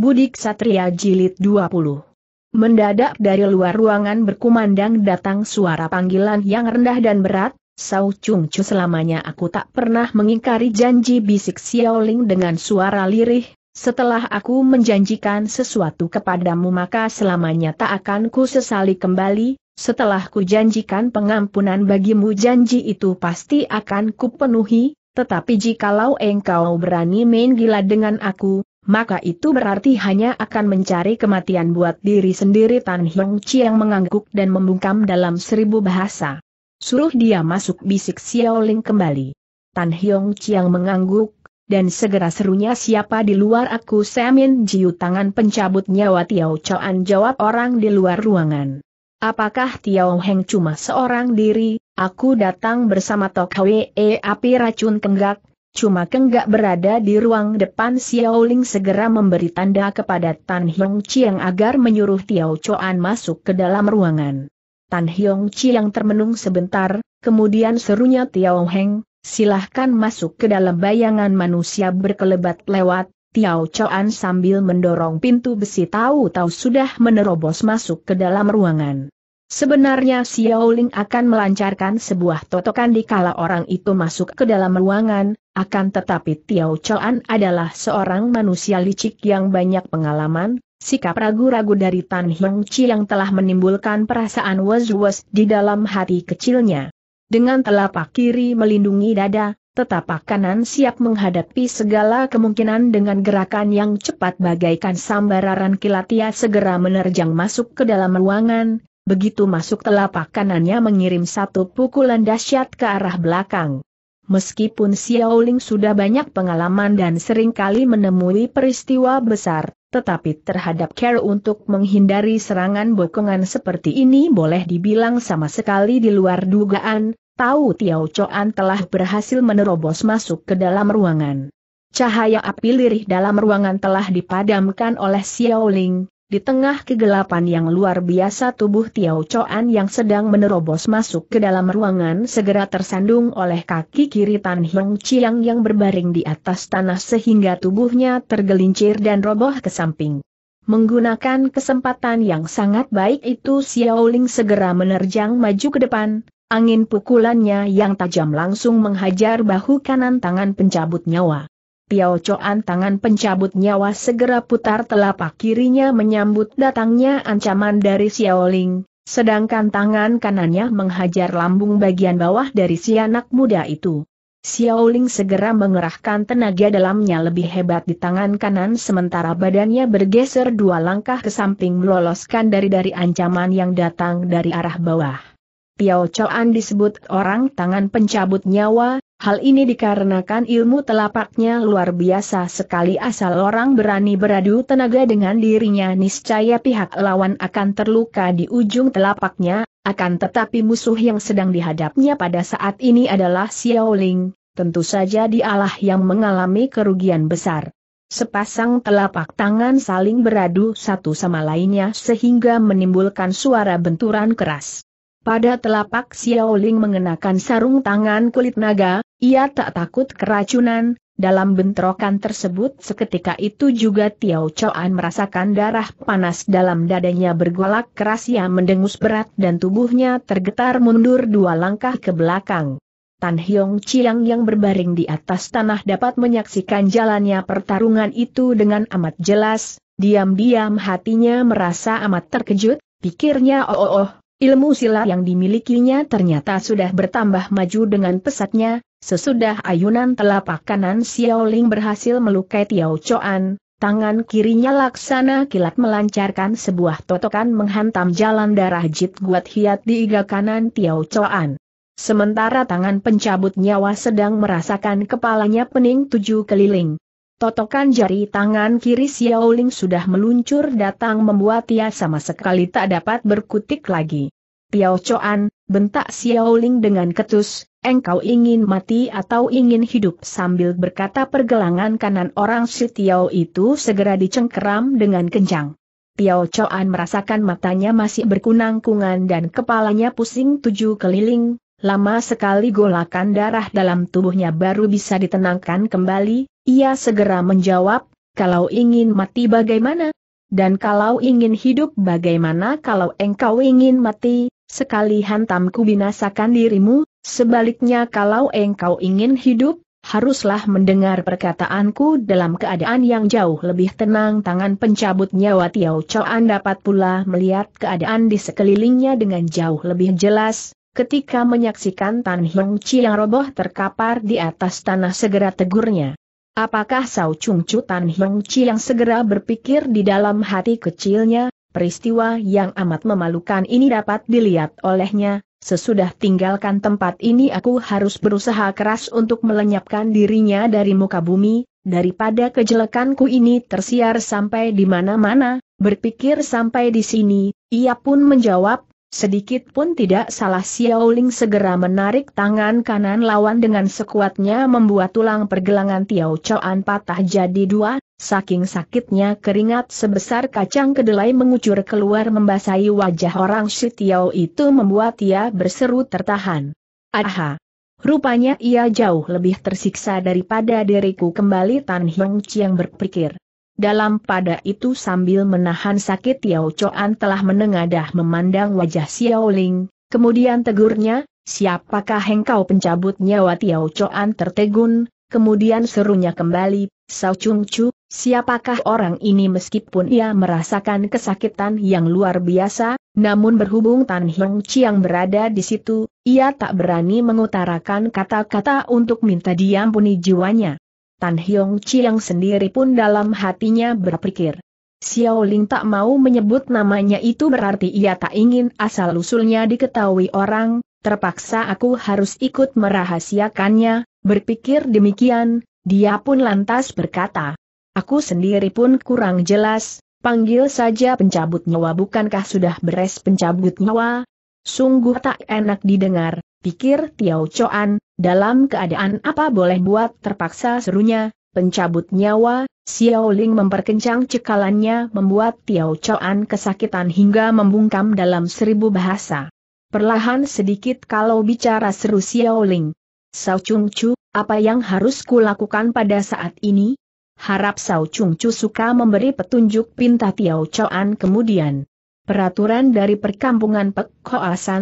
Budik Satria Jilid 20. Mendadak dari luar ruangan berkumandang datang suara panggilan yang rendah dan berat, Sau Chung Chu selamanya aku tak pernah mengingkari janji bisik Xiaoling dengan suara lirih, setelah aku menjanjikan sesuatu kepadamu maka selamanya tak akan ku sesali kembali, setelah ku janjikan pengampunan bagimu janji itu pasti akan ku penuhi, tetapi jikalau engkau berani main gila dengan aku, maka itu berarti hanya akan mencari kematian buat diri sendiri Tan Hiong yang mengangguk dan membungkam dalam seribu bahasa. Suruh dia masuk bisik Xiao Ling kembali. Tan Hiong yang mengangguk, dan segera serunya siapa di luar aku Semin Jiu tangan pencabut nyawa Tiao Chuan jawab orang di luar ruangan. Apakah Tiao Heng cuma seorang diri, aku datang bersama Tok Hwe api racun tenggak, Cuma kenggak berada di ruang depan Xiao Ling segera memberi tanda kepada Tan Hiong Chiang agar menyuruh Tiao Chuan masuk ke dalam ruangan. Tan Hiong Chiang termenung sebentar, kemudian serunya Tiao Heng, silahkan masuk ke dalam bayangan manusia berkelebat lewat, Tiao Chuan sambil mendorong pintu besi tahu-tahu sudah menerobos masuk ke dalam ruangan. Sebenarnya Xiao Ling akan melancarkan sebuah totokan di kala orang itu masuk ke dalam ruangan, akan tetapi Tiao Chuan adalah seorang manusia licik yang banyak pengalaman, sikap ragu-ragu dari Tan Hiong Chi yang telah menimbulkan perasaan was-was di dalam hati kecilnya. Dengan telapak kiri melindungi dada, tetapak kanan siap menghadapi segala kemungkinan dengan gerakan yang cepat bagaikan sambaran kilat ia segera menerjang masuk ke dalam ruangan, begitu masuk telapak kanannya mengirim satu pukulan dahsyat ke arah belakang. Meskipun Xiao Ling sudah banyak pengalaman dan sering kali menemui peristiwa besar, tetapi terhadap care untuk menghindari serangan bokongan seperti ini boleh dibilang sama sekali di luar dugaan, tahu Tiao Choan telah berhasil menerobos masuk ke dalam ruangan. Cahaya api lirih dalam ruangan telah dipadamkan oleh Xiao Ling. Di tengah kegelapan yang luar biasa tubuh Tiao Choan yang sedang menerobos masuk ke dalam ruangan segera tersandung oleh kaki kiri Tan Hiong Chiang yang berbaring di atas tanah sehingga tubuhnya tergelincir dan roboh ke samping. Menggunakan kesempatan yang sangat baik itu Xiao Ling segera menerjang maju ke depan, angin pukulannya yang tajam langsung menghajar bahu kanan tangan pencabut nyawa. Piao Coan tangan pencabut nyawa segera putar telapak kirinya menyambut datangnya ancaman dari Xiaoling, sedangkan tangan kanannya menghajar lambung bagian bawah dari si anak muda itu. Xiaoling segera mengerahkan tenaga dalamnya lebih hebat di tangan kanan sementara badannya bergeser dua langkah ke samping meloloskan dari dari ancaman yang datang dari arah bawah. Piao Choan disebut orang tangan pencabut nyawa, hal ini dikarenakan ilmu telapaknya luar biasa sekali asal orang berani beradu tenaga dengan dirinya niscaya pihak lawan akan terluka di ujung telapaknya, akan tetapi musuh yang sedang dihadapnya pada saat ini adalah Xiao Ling. tentu saja dialah yang mengalami kerugian besar. Sepasang telapak tangan saling beradu satu sama lainnya sehingga menimbulkan suara benturan keras. Pada telapak Xiaoling mengenakan sarung tangan kulit naga, ia tak takut keracunan, dalam bentrokan tersebut seketika itu juga Tiao Chuan merasakan darah panas dalam dadanya bergolak keras ia mendengus berat dan tubuhnya tergetar mundur dua langkah ke belakang. Tan Hyong Chiang yang berbaring di atas tanah dapat menyaksikan jalannya pertarungan itu dengan amat jelas, diam-diam hatinya merasa amat terkejut, pikirnya oh oh oh, Ilmu silat yang dimilikinya ternyata sudah bertambah maju dengan pesatnya, sesudah ayunan telapak kanan Xiao Ling berhasil melukai Tiao Chuan, tangan kirinya laksana kilat melancarkan sebuah totokan menghantam jalan darah Jit Guat Hiat di iga kanan Tiao Chuan. Sementara tangan pencabut nyawa sedang merasakan kepalanya pening tujuh keliling, Totokan jari tangan kiri Xiao sudah meluncur datang membuat ia sama sekali tak dapat berkutik lagi. Tiao Choan, bentak Xiao dengan ketus, engkau ingin mati atau ingin hidup sambil berkata pergelangan kanan orang si Tiao itu segera dicengkeram dengan kencang. Tiao Choan merasakan matanya masih berkunang-kungan dan kepalanya pusing tujuh keliling, Lama sekali golakan darah dalam tubuhnya baru bisa ditenangkan kembali, ia segera menjawab, kalau ingin mati bagaimana? Dan kalau ingin hidup bagaimana kalau engkau ingin mati, sekali hantamku binasakan dirimu, sebaliknya kalau engkau ingin hidup, haruslah mendengar perkataanku dalam keadaan yang jauh lebih tenang tangan pencabut nyawa Tiao Chuan dapat pula melihat keadaan di sekelilingnya dengan jauh lebih jelas, Ketika menyaksikan Tan Hong Chi yang roboh terkapar di atas tanah segera tegurnya. Apakah Sao Chung Chu Tan Hong Chi yang segera berpikir di dalam hati kecilnya, peristiwa yang amat memalukan ini dapat dilihat olehnya, sesudah tinggalkan tempat ini aku harus berusaha keras untuk melenyapkan dirinya dari muka bumi, daripada kejelekanku ini tersiar sampai di mana-mana, berpikir sampai di sini, ia pun menjawab, Sedikit pun tidak salah Xiao Ling segera menarik tangan kanan lawan dengan sekuatnya membuat tulang pergelangan Tiao Chuan patah jadi dua, saking sakitnya keringat sebesar kacang kedelai mengucur keluar membasahi wajah orang si Tiao itu membuat ia berseru tertahan. Aha! Rupanya ia jauh lebih tersiksa daripada diriku kembali Tan Hiong Chiang berpikir. Dalam pada itu sambil menahan sakit Tiao Choan telah menengadah memandang wajah Xiao Ling, kemudian tegurnya, siapakah engkau pencabut nyawa Tiao Choan tertegun, kemudian serunya kembali, Sao Chung Chu, siapakah orang ini meskipun ia merasakan kesakitan yang luar biasa, namun berhubung Tan Hiong Chiang berada di situ, ia tak berani mengutarakan kata-kata untuk minta diampuni jiwanya. Tan Hyong Chiang sendiri pun dalam hatinya berpikir. Xiao Ling tak mau menyebut namanya itu berarti ia tak ingin asal-usulnya diketahui orang, terpaksa aku harus ikut merahasiakannya, berpikir demikian, dia pun lantas berkata. Aku sendiri pun kurang jelas, panggil saja pencabut nyawa bukankah sudah beres pencabut nyawa? Sungguh tak enak didengar, pikir Tiao Chuan, dalam keadaan apa boleh buat terpaksa serunya, pencabut nyawa, Xiao Ling memperkencang cekalannya membuat Tiao Chuan kesakitan hingga membungkam dalam seribu bahasa. Perlahan sedikit kalau bicara seru Xiao Ling. Sao Chung Chu, apa yang harus ku lakukan pada saat ini? Harap Sao Chung Chu suka memberi petunjuk pinta Tiao Chuan kemudian. Peraturan dari perkampungan Pek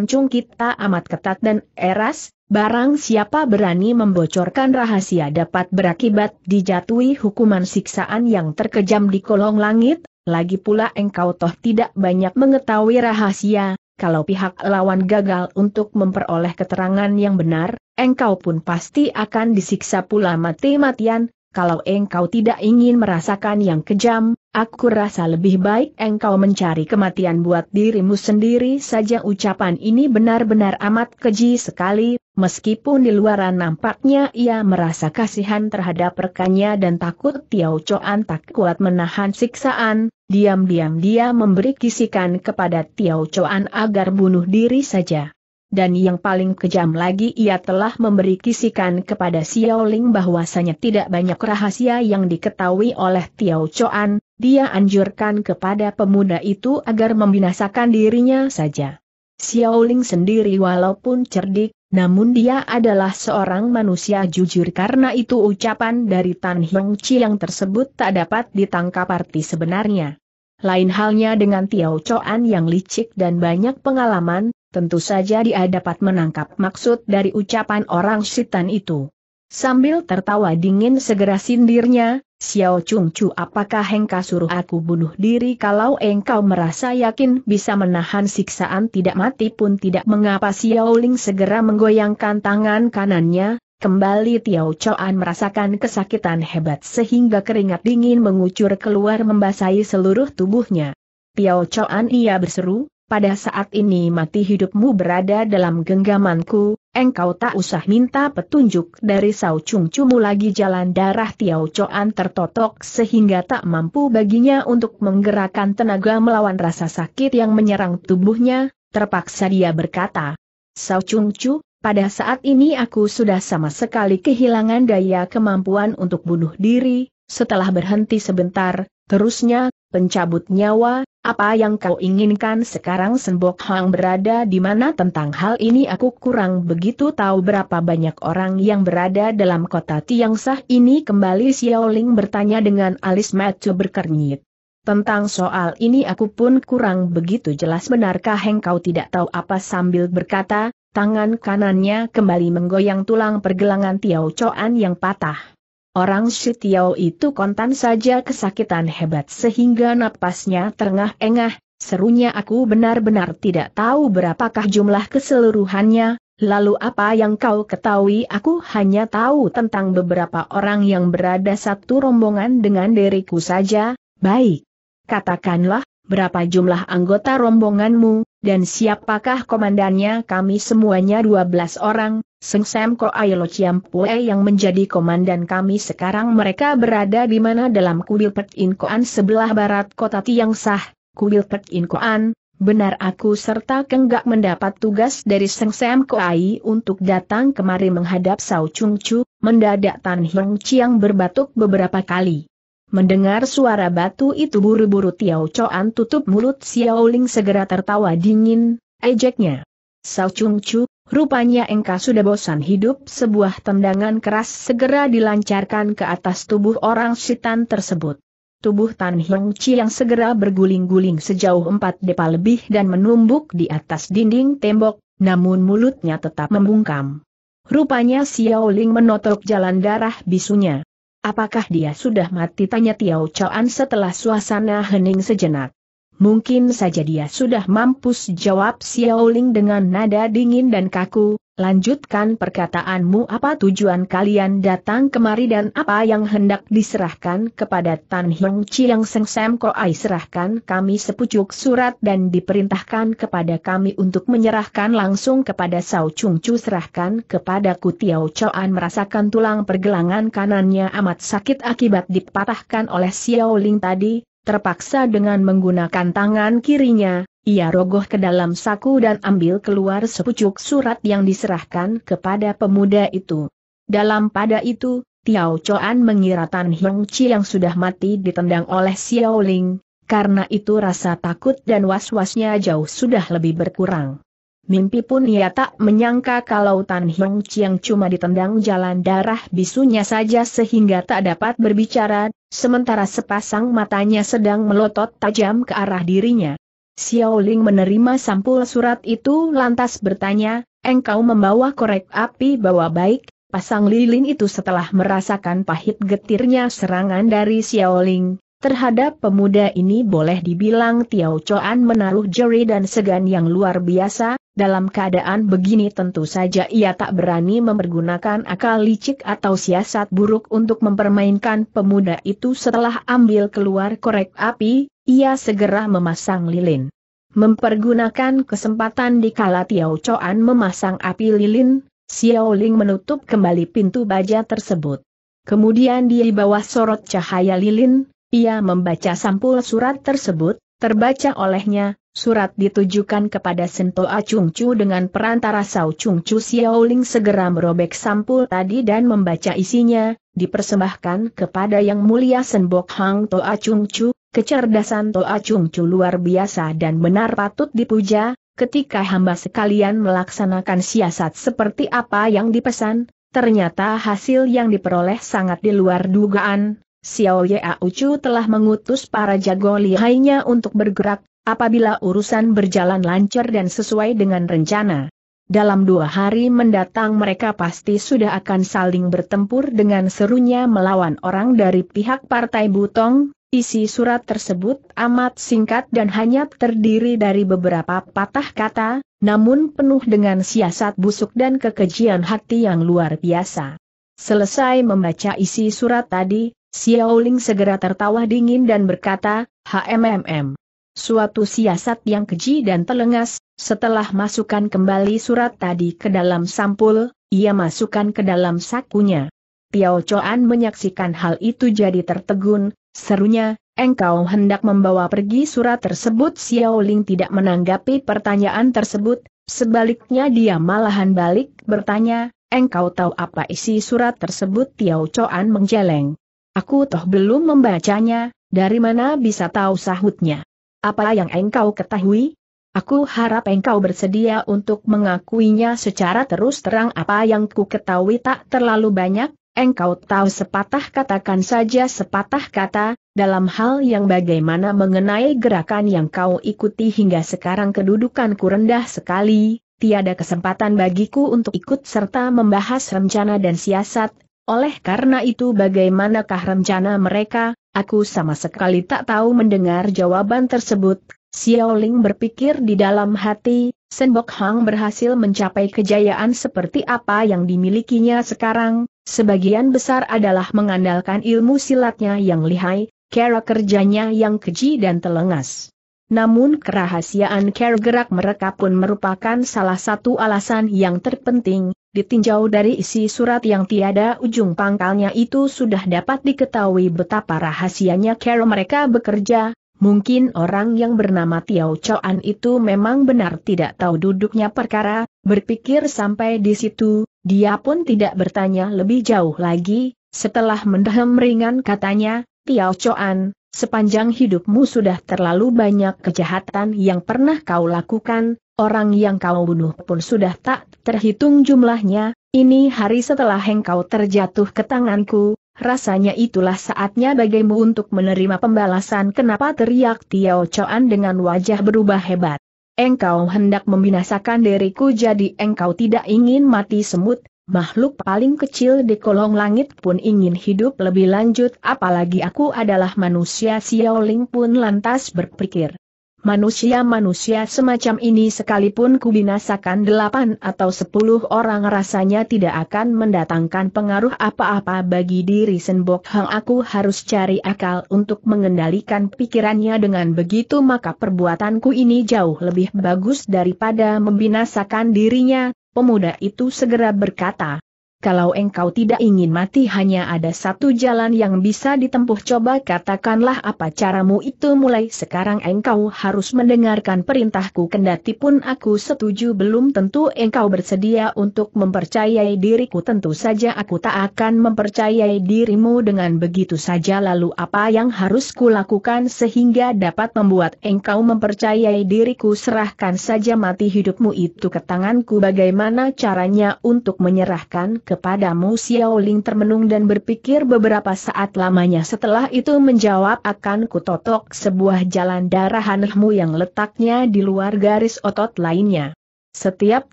Chung kita amat ketat dan eras, barang siapa berani membocorkan rahasia dapat berakibat dijatuhi hukuman siksaan yang terkejam di kolong langit, lagi pula engkau toh tidak banyak mengetahui rahasia, kalau pihak lawan gagal untuk memperoleh keterangan yang benar, engkau pun pasti akan disiksa pula mati-matian, kalau engkau tidak ingin merasakan yang kejam, aku rasa lebih baik engkau mencari kematian buat dirimu sendiri saja ucapan ini benar-benar amat keji sekali, meskipun di luaran nampaknya ia merasa kasihan terhadap rekannya dan takut Tiao Chuan tak kuat menahan siksaan, diam-diam dia memberi kisikan kepada Tiao Chuan agar bunuh diri saja dan yang paling kejam lagi ia telah memberi kisikan kepada Xiao Ling bahwasanya tidak banyak rahasia yang diketahui oleh Tiao Chuan, dia anjurkan kepada pemuda itu agar membinasakan dirinya saja. Xiao Ling sendiri walaupun cerdik, namun dia adalah seorang manusia jujur karena itu ucapan dari Tan Hiong yang tersebut tak dapat ditangkap arti sebenarnya. Lain halnya dengan Tiao Chuan yang licik dan banyak pengalaman, Tentu saja dia dapat menangkap maksud dari ucapan orang setan itu. Sambil tertawa dingin segera sindirnya, Xiao Chung Chu apakah engkau suruh aku bunuh diri kalau engkau merasa yakin bisa menahan siksaan tidak mati pun tidak mengapa Xiao Ling segera menggoyangkan tangan kanannya, kembali Tiao Chuan merasakan kesakitan hebat sehingga keringat dingin mengucur keluar membasahi seluruh tubuhnya. Tiao Chuan ia berseru, pada saat ini mati hidupmu berada dalam genggamanku, engkau tak usah minta petunjuk dari Sao Chung Chumu lagi jalan darah Tiao Choan tertotok sehingga tak mampu baginya untuk menggerakkan tenaga melawan rasa sakit yang menyerang tubuhnya, terpaksa dia berkata, Sao Chung Chu, pada saat ini aku sudah sama sekali kehilangan daya kemampuan untuk bunuh diri, setelah berhenti sebentar, Terusnya, pencabut nyawa, apa yang kau inginkan sekarang Sembok Hang berada di mana tentang hal ini aku kurang begitu tahu berapa banyak orang yang berada dalam kota Tiang Sah ini kembali Xiao Ling bertanya dengan alis mata berkernyit. Tentang soal ini aku pun kurang begitu jelas benarkah engkau tidak tahu apa sambil berkata, tangan kanannya kembali menggoyang tulang pergelangan Tiao Choan yang patah. Orang Sitiao itu kontan saja kesakitan hebat sehingga napasnya terengah-engah, serunya aku benar-benar tidak tahu berapakah jumlah keseluruhannya, lalu apa yang kau ketahui aku hanya tahu tentang beberapa orang yang berada satu rombongan dengan diriku saja, baik. Katakanlah, berapa jumlah anggota rombonganmu, dan siapakah komandannya kami semuanya 12 orang, Seng Sam Koailo Chiampue yang menjadi komandan kami sekarang mereka berada di mana dalam kuil Pet Inkoan sebelah barat kota Tiang Sah, kuil Pet Inkoan, Benar aku serta kenggak mendapat tugas dari Seng Sam Ai untuk datang kemari menghadap Sao Chung Chu, mendadak Tan Heng Chiang berbatuk beberapa kali. Mendengar suara batu itu buru-buru Tiao Chuan tutup mulut Xiao Ling segera tertawa dingin, ejeknya. Sao Chung Chu, rupanya engkau sudah bosan hidup sebuah tendangan keras segera dilancarkan ke atas tubuh orang sitan tersebut. Tubuh Tan Hiong Chi yang segera berguling-guling sejauh empat depa lebih dan menumbuk di atas dinding tembok, namun mulutnya tetap membungkam. Rupanya Xiao Ling menotok jalan darah bisunya. Apakah dia sudah mati? Tanya Tiao Chuan setelah suasana hening sejenak. Mungkin saja dia sudah mampus jawab Xiaoling dengan nada dingin dan kaku, lanjutkan perkataanmu apa tujuan kalian datang kemari dan apa yang hendak diserahkan kepada Tan Hiong Chi yang Seng Sam Koai serahkan kami sepucuk surat dan diperintahkan kepada kami untuk menyerahkan langsung kepada Sao Chung Chu serahkan kepada Ku Tiao Choan merasakan tulang pergelangan kanannya amat sakit akibat dipatahkan oleh Xiao Ling tadi, terpaksa dengan menggunakan tangan kirinya, ia rogoh ke dalam saku dan ambil keluar sepucuk surat yang diserahkan kepada pemuda itu. Dalam pada itu, Tiao Chuan mengira Tan Hiong Chi yang sudah mati ditendang oleh Xiao Ling, karena itu rasa takut dan was-wasnya jauh sudah lebih berkurang. Mimpi pun ia tak menyangka kalau Tan Hiong yang cuma ditendang jalan darah bisunya saja sehingga tak dapat berbicara, sementara sepasang matanya sedang melotot tajam ke arah dirinya. Xiaoling menerima sampul surat itu lantas bertanya, engkau membawa korek api bawa baik, pasang lilin itu setelah merasakan pahit getirnya serangan dari Xiaoling. Terhadap pemuda ini boleh dibilang Tiao Choan menaruh jeri dan segan yang luar biasa, dalam keadaan begini tentu saja ia tak berani mempergunakan akal licik atau siasat buruk untuk mempermainkan pemuda itu setelah ambil keluar korek api, ia segera memasang lilin. Mempergunakan kesempatan di kala Tiao Chuan memasang api lilin, Xiao Ling menutup kembali pintu baja tersebut. Kemudian di bawah sorot cahaya lilin, ia membaca sampul surat tersebut, terbaca olehnya, Surat ditujukan kepada Sento Chu dengan perantara Sao Chung Xiao Ling segera merobek sampul tadi dan membaca isinya, dipersembahkan kepada Yang Mulia Senbok Hang Toa Chu, kecerdasan Toa Chu luar biasa dan benar patut dipuja, ketika hamba sekalian melaksanakan siasat seperti apa yang dipesan, ternyata hasil yang diperoleh sangat di luar dugaan, Xiao A Chu telah mengutus para jago lihainya untuk bergerak apabila urusan berjalan lancar dan sesuai dengan rencana. Dalam dua hari mendatang mereka pasti sudah akan saling bertempur dengan serunya melawan orang dari pihak Partai Butong. Isi surat tersebut amat singkat dan hanya terdiri dari beberapa patah kata, namun penuh dengan siasat busuk dan kekejian hati yang luar biasa. Selesai membaca isi surat tadi, Xiaoling segera tertawa dingin dan berkata, HMMM suatu siasat yang keji dan telengas, setelah masukkan kembali surat tadi ke dalam sampul, ia masukkan ke dalam sakunya. Piao Choan menyaksikan hal itu jadi tertegun, serunya, engkau hendak membawa pergi surat tersebut Xiao Ling tidak menanggapi pertanyaan tersebut, sebaliknya dia malahan balik bertanya, engkau tahu apa isi surat tersebut Piao Choan menjeleng. Aku toh belum membacanya, dari mana bisa tahu sahutnya. Apa yang engkau ketahui? Aku harap engkau bersedia untuk mengakuinya secara terus terang apa yang ku ketahui tak terlalu banyak, engkau tahu sepatah katakan saja sepatah kata, dalam hal yang bagaimana mengenai gerakan yang kau ikuti hingga sekarang kedudukanku rendah sekali, tiada kesempatan bagiku untuk ikut serta membahas rencana dan siasat oleh karena itu bagaimanakah rencana mereka, aku sama sekali tak tahu mendengar jawaban tersebut, Xiao Ling berpikir di dalam hati, Senbok Hang berhasil mencapai kejayaan seperti apa yang dimilikinya sekarang, sebagian besar adalah mengandalkan ilmu silatnya yang lihai, cara kerjanya yang keji dan telengas. Namun kerahasiaan care gerak mereka pun merupakan salah satu alasan yang terpenting, ditinjau dari isi surat yang tiada ujung pangkalnya itu sudah dapat diketahui betapa rahasianya cara mereka bekerja, Mungkin orang yang bernama Tiao Chuan itu memang benar tidak tahu duduknya perkara, berpikir sampai di situ, dia pun tidak bertanya lebih jauh lagi, setelah mendehem ringan katanya, Tiao Chuan, sepanjang hidupmu sudah terlalu banyak kejahatan yang pernah kau lakukan, Orang yang kau bunuh pun sudah tak terhitung jumlahnya, ini hari setelah engkau terjatuh ke tanganku, rasanya itulah saatnya bagimu untuk menerima pembalasan kenapa teriak Tiao Chuan dengan wajah berubah hebat. Engkau hendak membinasakan diriku jadi engkau tidak ingin mati semut, Makhluk paling kecil di kolong langit pun ingin hidup lebih lanjut apalagi aku adalah manusia Xiaoling pun lantas berpikir. Manusia-manusia semacam ini sekalipun kubinasakan delapan atau sepuluh orang rasanya tidak akan mendatangkan pengaruh apa-apa bagi diri Senbok Hang. Aku harus cari akal untuk mengendalikan pikirannya dengan begitu maka perbuatanku ini jauh lebih bagus daripada membinasakan dirinya, pemuda itu segera berkata kalau engkau tidak ingin mati hanya ada satu jalan yang bisa ditempuh coba katakanlah apa caramu itu mulai sekarang engkau harus mendengarkan perintahku kendati pun aku setuju belum tentu engkau bersedia untuk mempercayai diriku tentu saja aku tak akan mempercayai dirimu dengan begitu saja lalu apa yang harus kulakukan sehingga dapat membuat engkau mempercayai diriku serahkan saja mati hidupmu itu ke tanganku bagaimana caranya untuk menyerahkan kepadamu Xiao Ling termenung dan berpikir beberapa saat lamanya setelah itu menjawab akan kutotok sebuah jalan darah anehmu yang letaknya di luar garis otot lainnya. Setiap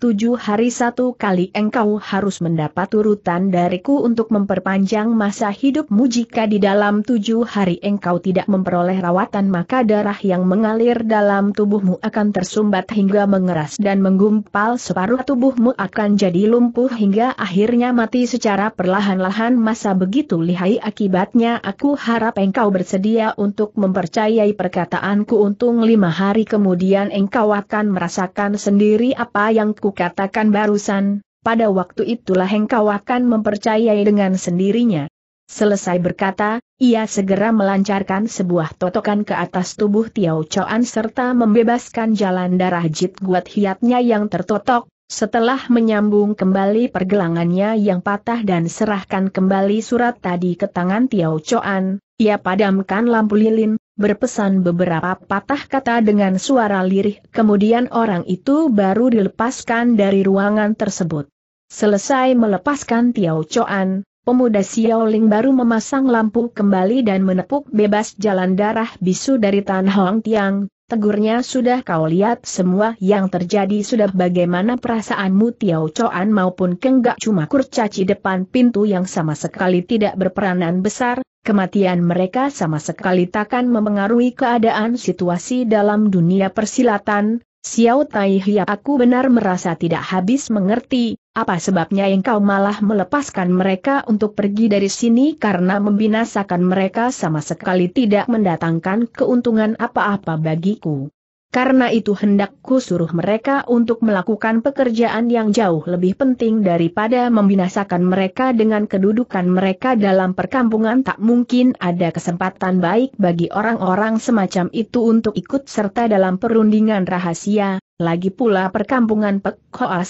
tujuh hari satu kali engkau harus mendapat urutan dariku untuk memperpanjang masa hidupmu jika di dalam tujuh hari engkau tidak memperoleh rawatan maka darah yang mengalir dalam tubuhmu akan tersumbat hingga mengeras dan menggumpal separuh tubuhmu akan jadi lumpuh hingga akhirnya mati secara perlahan-lahan masa begitu lihai akibatnya aku harap engkau bersedia untuk mempercayai perkataanku untung lima hari kemudian engkau akan merasakan sendiri apa yang kukatakan barusan, pada waktu itulah engkau akan mempercayai dengan sendirinya. Selesai berkata, ia segera melancarkan sebuah totokan ke atas tubuh Tiao Chuan serta membebaskan jalan darah jit guat hiatnya yang tertotok, setelah menyambung kembali pergelangannya yang patah dan serahkan kembali surat tadi ke tangan Tiao Chuan, ia padamkan lampu lilin, berpesan beberapa patah kata dengan suara lirih, kemudian orang itu baru dilepaskan dari ruangan tersebut. Selesai melepaskan Tiao Choan, pemuda Xiaoling baru memasang lampu kembali dan menepuk bebas jalan darah bisu dari Tan Hong Tiang, tegurnya sudah kau lihat semua yang terjadi sudah bagaimana perasaanmu Tiao coan maupun Kenggak cuma kurcaci depan pintu yang sama sekali tidak berperanan besar, kematian mereka sama sekali takkan mempengaruhi keadaan situasi dalam dunia persilatan, Xiao Tai Hia aku benar merasa tidak habis mengerti, apa sebabnya engkau malah melepaskan mereka untuk pergi dari sini karena membinasakan mereka sama sekali tidak mendatangkan keuntungan apa-apa bagiku? Karena itu hendakku suruh mereka untuk melakukan pekerjaan yang jauh lebih penting daripada membinasakan mereka dengan kedudukan mereka dalam perkampungan tak mungkin ada kesempatan baik bagi orang-orang semacam itu untuk ikut serta dalam perundingan rahasia, lagi pula perkampungan Pek Hoa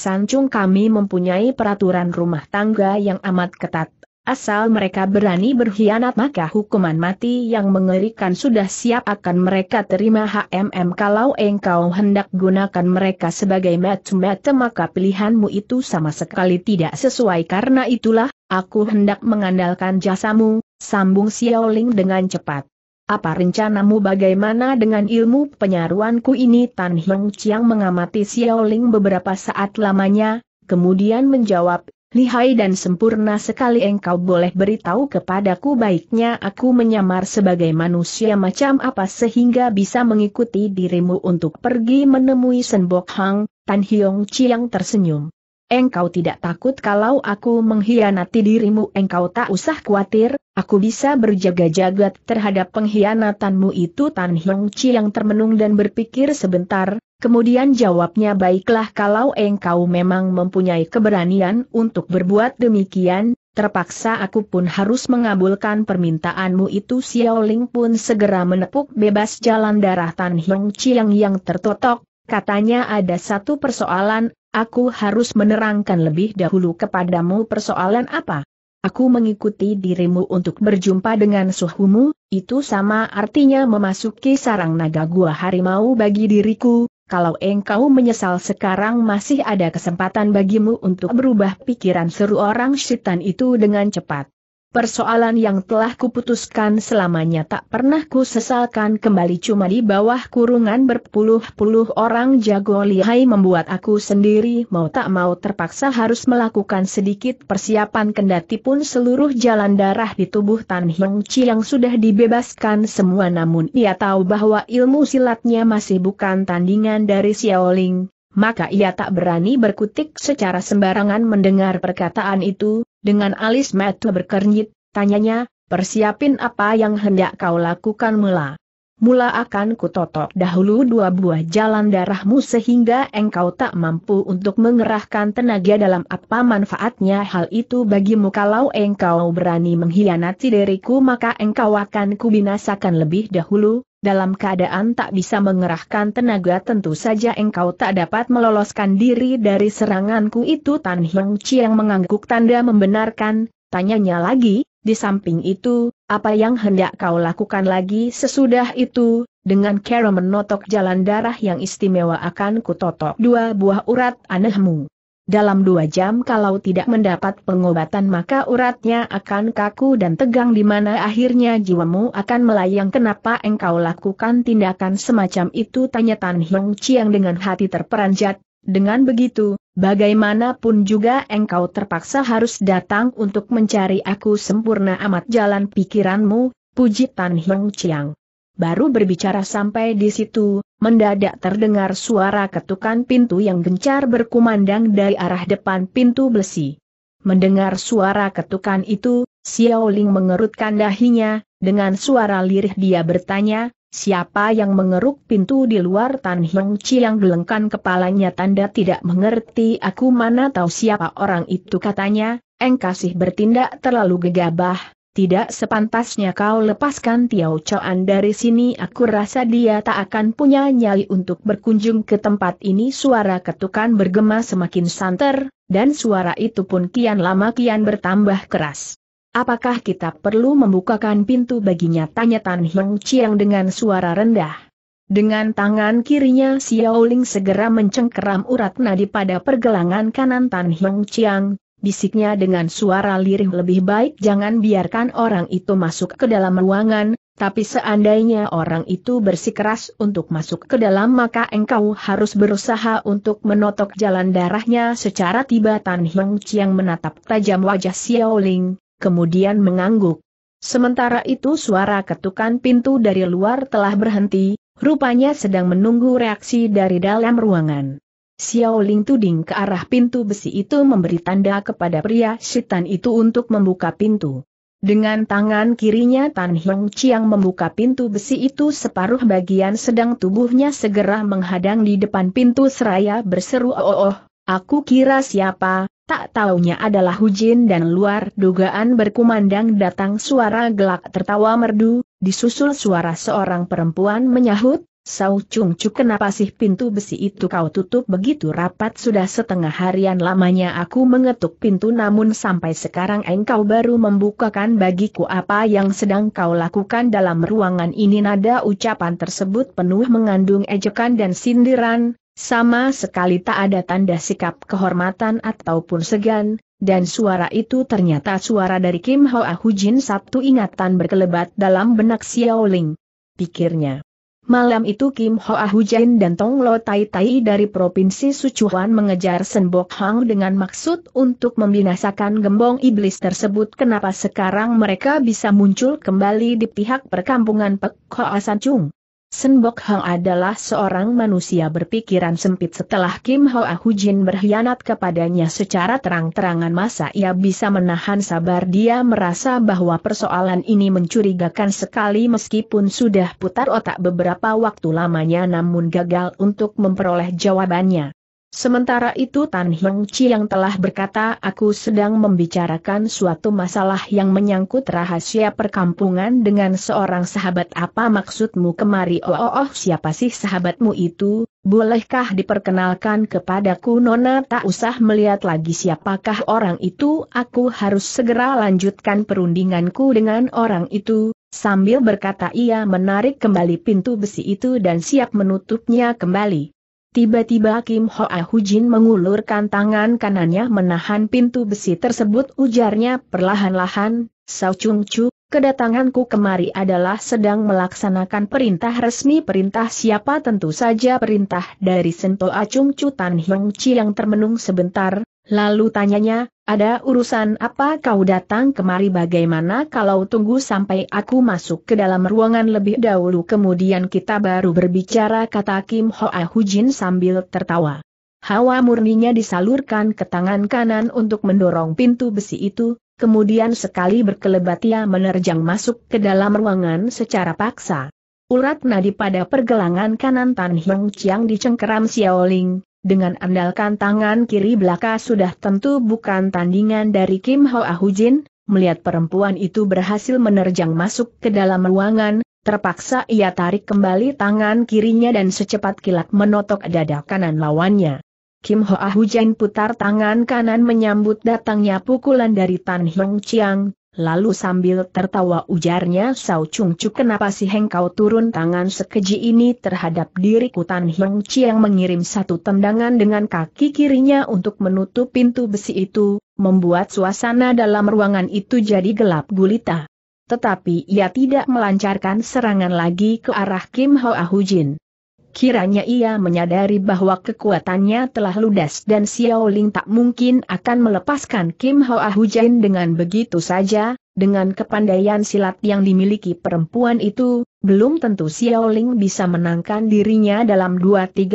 kami mempunyai peraturan rumah tangga yang amat ketat. Asal mereka berani berkhianat maka hukuman mati yang mengerikan sudah siap akan mereka terima HMM kalau engkau hendak gunakan mereka sebagai mata-mata maka pilihanmu itu sama sekali tidak sesuai karena itulah, aku hendak mengandalkan jasamu, sambung Xiaoling dengan cepat. Apa rencanamu bagaimana dengan ilmu penyaruanku ini Tan Hiong Chiang mengamati Xiao Ling beberapa saat lamanya, kemudian menjawab, lihai dan sempurna sekali engkau boleh beritahu kepadaku baiknya aku menyamar sebagai manusia macam apa sehingga bisa mengikuti dirimu untuk pergi menemui Senbok Hang, Tan Hiong Chiang tersenyum. Engkau tidak takut kalau aku mengkhianati dirimu engkau tak usah khawatir, Aku bisa berjaga-jaga terhadap pengkhianatanmu itu Tan Hiong Chi yang termenung dan berpikir sebentar, kemudian jawabnya baiklah kalau engkau memang mempunyai keberanian untuk berbuat demikian, terpaksa aku pun harus mengabulkan permintaanmu itu Xiao Ling pun segera menepuk bebas jalan darah Tan Hiong Chi yang, yang tertotok, katanya ada satu persoalan, aku harus menerangkan lebih dahulu kepadamu persoalan apa. Aku mengikuti dirimu untuk berjumpa dengan suhumu, itu sama artinya memasuki sarang naga gua harimau bagi diriku, kalau engkau menyesal sekarang masih ada kesempatan bagimu untuk berubah pikiran seru orang syaitan itu dengan cepat. Persoalan yang telah kuputuskan selamanya tak pernah kusesalkan kembali cuma di bawah kurungan berpuluh-puluh orang jago lihai membuat aku sendiri mau tak mau terpaksa harus melakukan sedikit persiapan kendati pun seluruh jalan darah di tubuh Tan Hiong Chi yang sudah dibebaskan semua namun ia tahu bahwa ilmu silatnya masih bukan tandingan dari Xiaoling, maka ia tak berani berkutik secara sembarangan mendengar perkataan itu, dengan alis mata berkernyit, tanyanya, persiapin apa yang hendak kau lakukan mula. Mula akan kutotok dahulu dua buah jalan darahmu sehingga engkau tak mampu untuk mengerahkan tenaga dalam apa manfaatnya hal itu bagimu kalau engkau berani mengkhianati diriku maka engkau akan kubinasakan lebih dahulu, dalam keadaan tak bisa mengerahkan tenaga tentu saja engkau tak dapat meloloskan diri dari seranganku itu Tan Chi Chiang mengangguk tanda membenarkan, tanyanya lagi, di samping itu, apa yang hendak kau lakukan lagi sesudah itu, dengan cara menotok jalan darah yang istimewa akan kutotok dua buah urat anehmu. Dalam dua jam kalau tidak mendapat pengobatan maka uratnya akan kaku dan tegang di mana akhirnya jiwamu akan melayang kenapa engkau lakukan tindakan semacam itu tanya Tan Hiong Chiang dengan hati terperanjat, dengan begitu, bagaimanapun juga engkau terpaksa harus datang untuk mencari aku sempurna amat jalan pikiranmu, puji Tan Hiong Chiang baru berbicara sampai di situ, mendadak terdengar suara ketukan pintu yang gencar berkumandang dari arah depan pintu besi. Mendengar suara ketukan itu, Xiao Ling mengerutkan dahinya, dengan suara lirih dia bertanya, siapa yang mengeruk pintu di luar Tan Hiong Chi yang gelengkan kepalanya tanda tidak mengerti aku mana tahu siapa orang itu katanya, Engkasih bertindak terlalu gegabah, tidak sepantasnya kau lepaskan Tiao Chuan dari sini aku rasa dia tak akan punya nyali untuk berkunjung ke tempat ini suara ketukan bergema semakin santer, dan suara itu pun kian lama kian bertambah keras. Apakah kita perlu membukakan pintu baginya tanya Tan Heng Chiang dengan suara rendah. Dengan tangan kirinya Xiao Ling segera mencengkeram urat nadi pada pergelangan kanan Tan Heng Chiang, bisiknya dengan suara lirih lebih baik jangan biarkan orang itu masuk ke dalam ruangan, tapi seandainya orang itu bersikeras untuk masuk ke dalam maka engkau harus berusaha untuk menotok jalan darahnya secara tiba Tan Hiong Chiang menatap tajam wajah xiao ling kemudian mengangguk. Sementara itu suara ketukan pintu dari luar telah berhenti, rupanya sedang menunggu reaksi dari dalam ruangan. Xiao Ling tuding ke arah pintu besi itu memberi tanda kepada pria setan itu untuk membuka pintu. Dengan tangan kirinya Tan Hiong Chiang membuka pintu besi itu separuh bagian sedang tubuhnya segera menghadang di depan pintu seraya berseru oh oh, oh aku kira siapa, tak taunya adalah Hujin dan luar dugaan berkumandang datang suara gelak tertawa merdu, disusul suara seorang perempuan menyahut, Sau Chung Chu kenapa sih pintu besi itu kau tutup begitu rapat sudah setengah harian lamanya aku mengetuk pintu namun sampai sekarang engkau baru membukakan bagiku apa yang sedang kau lakukan dalam ruangan ini nada ucapan tersebut penuh mengandung ejekan dan sindiran, sama sekali tak ada tanda sikap kehormatan ataupun segan, dan suara itu ternyata suara dari Kim Hoa Hujin sabtu ingatan berkelebat dalam benak Xiao Ling. Pikirnya. Malam itu Kim Hoa Hujain dan Tong Lo Tai Tai dari Provinsi Sichuan mengejar Senbok Hang dengan maksud untuk membinasakan gembong iblis tersebut kenapa sekarang mereka bisa muncul kembali di pihak perkampungan Pek Hoa San Chung. Senbok Hang adalah seorang manusia berpikiran sempit setelah Kim Hoa Hujin berkhianat kepadanya secara terang-terangan masa ia bisa menahan sabar dia merasa bahwa persoalan ini mencurigakan sekali meskipun sudah putar otak beberapa waktu lamanya namun gagal untuk memperoleh jawabannya. Sementara itu Tan Hiong Chi yang telah berkata aku sedang membicarakan suatu masalah yang menyangkut rahasia perkampungan dengan seorang sahabat apa maksudmu kemari oh, oh, oh siapa sih sahabatmu itu, bolehkah diperkenalkan kepadaku Nona tak usah melihat lagi siapakah orang itu aku harus segera lanjutkan perundinganku dengan orang itu, sambil berkata ia menarik kembali pintu besi itu dan siap menutupnya kembali. Tiba-tiba Kim Hoa Hujin mengulurkan tangan kanannya menahan pintu besi tersebut ujarnya perlahan-lahan, Sao Chung Chu, kedatanganku kemari adalah sedang melaksanakan perintah resmi perintah siapa tentu saja perintah dari Sento Acung Chu Tan Hiong Chi yang termenung sebentar, Lalu tanyanya, ada urusan apa kau datang kemari bagaimana kalau tunggu sampai aku masuk ke dalam ruangan lebih dahulu kemudian kita baru berbicara kata Kim Hoa Hujin sambil tertawa. Hawa murninya disalurkan ke tangan kanan untuk mendorong pintu besi itu, kemudian sekali berkelebat ia menerjang masuk ke dalam ruangan secara paksa. Urat nadi pada pergelangan kanan Tan Hiong Chiang dicengkeram Xiaoling, dengan andalkan tangan kiri belaka sudah tentu bukan tandingan dari Kim Ho Jin, melihat perempuan itu berhasil menerjang masuk ke dalam ruangan, terpaksa ia tarik kembali tangan kirinya dan secepat kilat menotok dada kanan lawannya. Kim Ho Ahujin putar tangan kanan menyambut datangnya pukulan dari Tan Hong Chiang, Lalu sambil tertawa ujarnya Sao Chung Chu kenapa sih engkau turun tangan sekeji ini terhadap diri Kutan Hiong Chiang mengirim satu tendangan dengan kaki kirinya untuk menutup pintu besi itu, membuat suasana dalam ruangan itu jadi gelap gulita. Tetapi ia tidak melancarkan serangan lagi ke arah Kim Hoa Hujin. Kiranya ia menyadari bahwa kekuatannya telah ludas dan Xiao Ling tak mungkin akan melepaskan Kim Ahu Jin dengan begitu saja, dengan kepandaian silat yang dimiliki perempuan itu, belum tentu Xiao Ling bisa menangkan dirinya dalam 2-30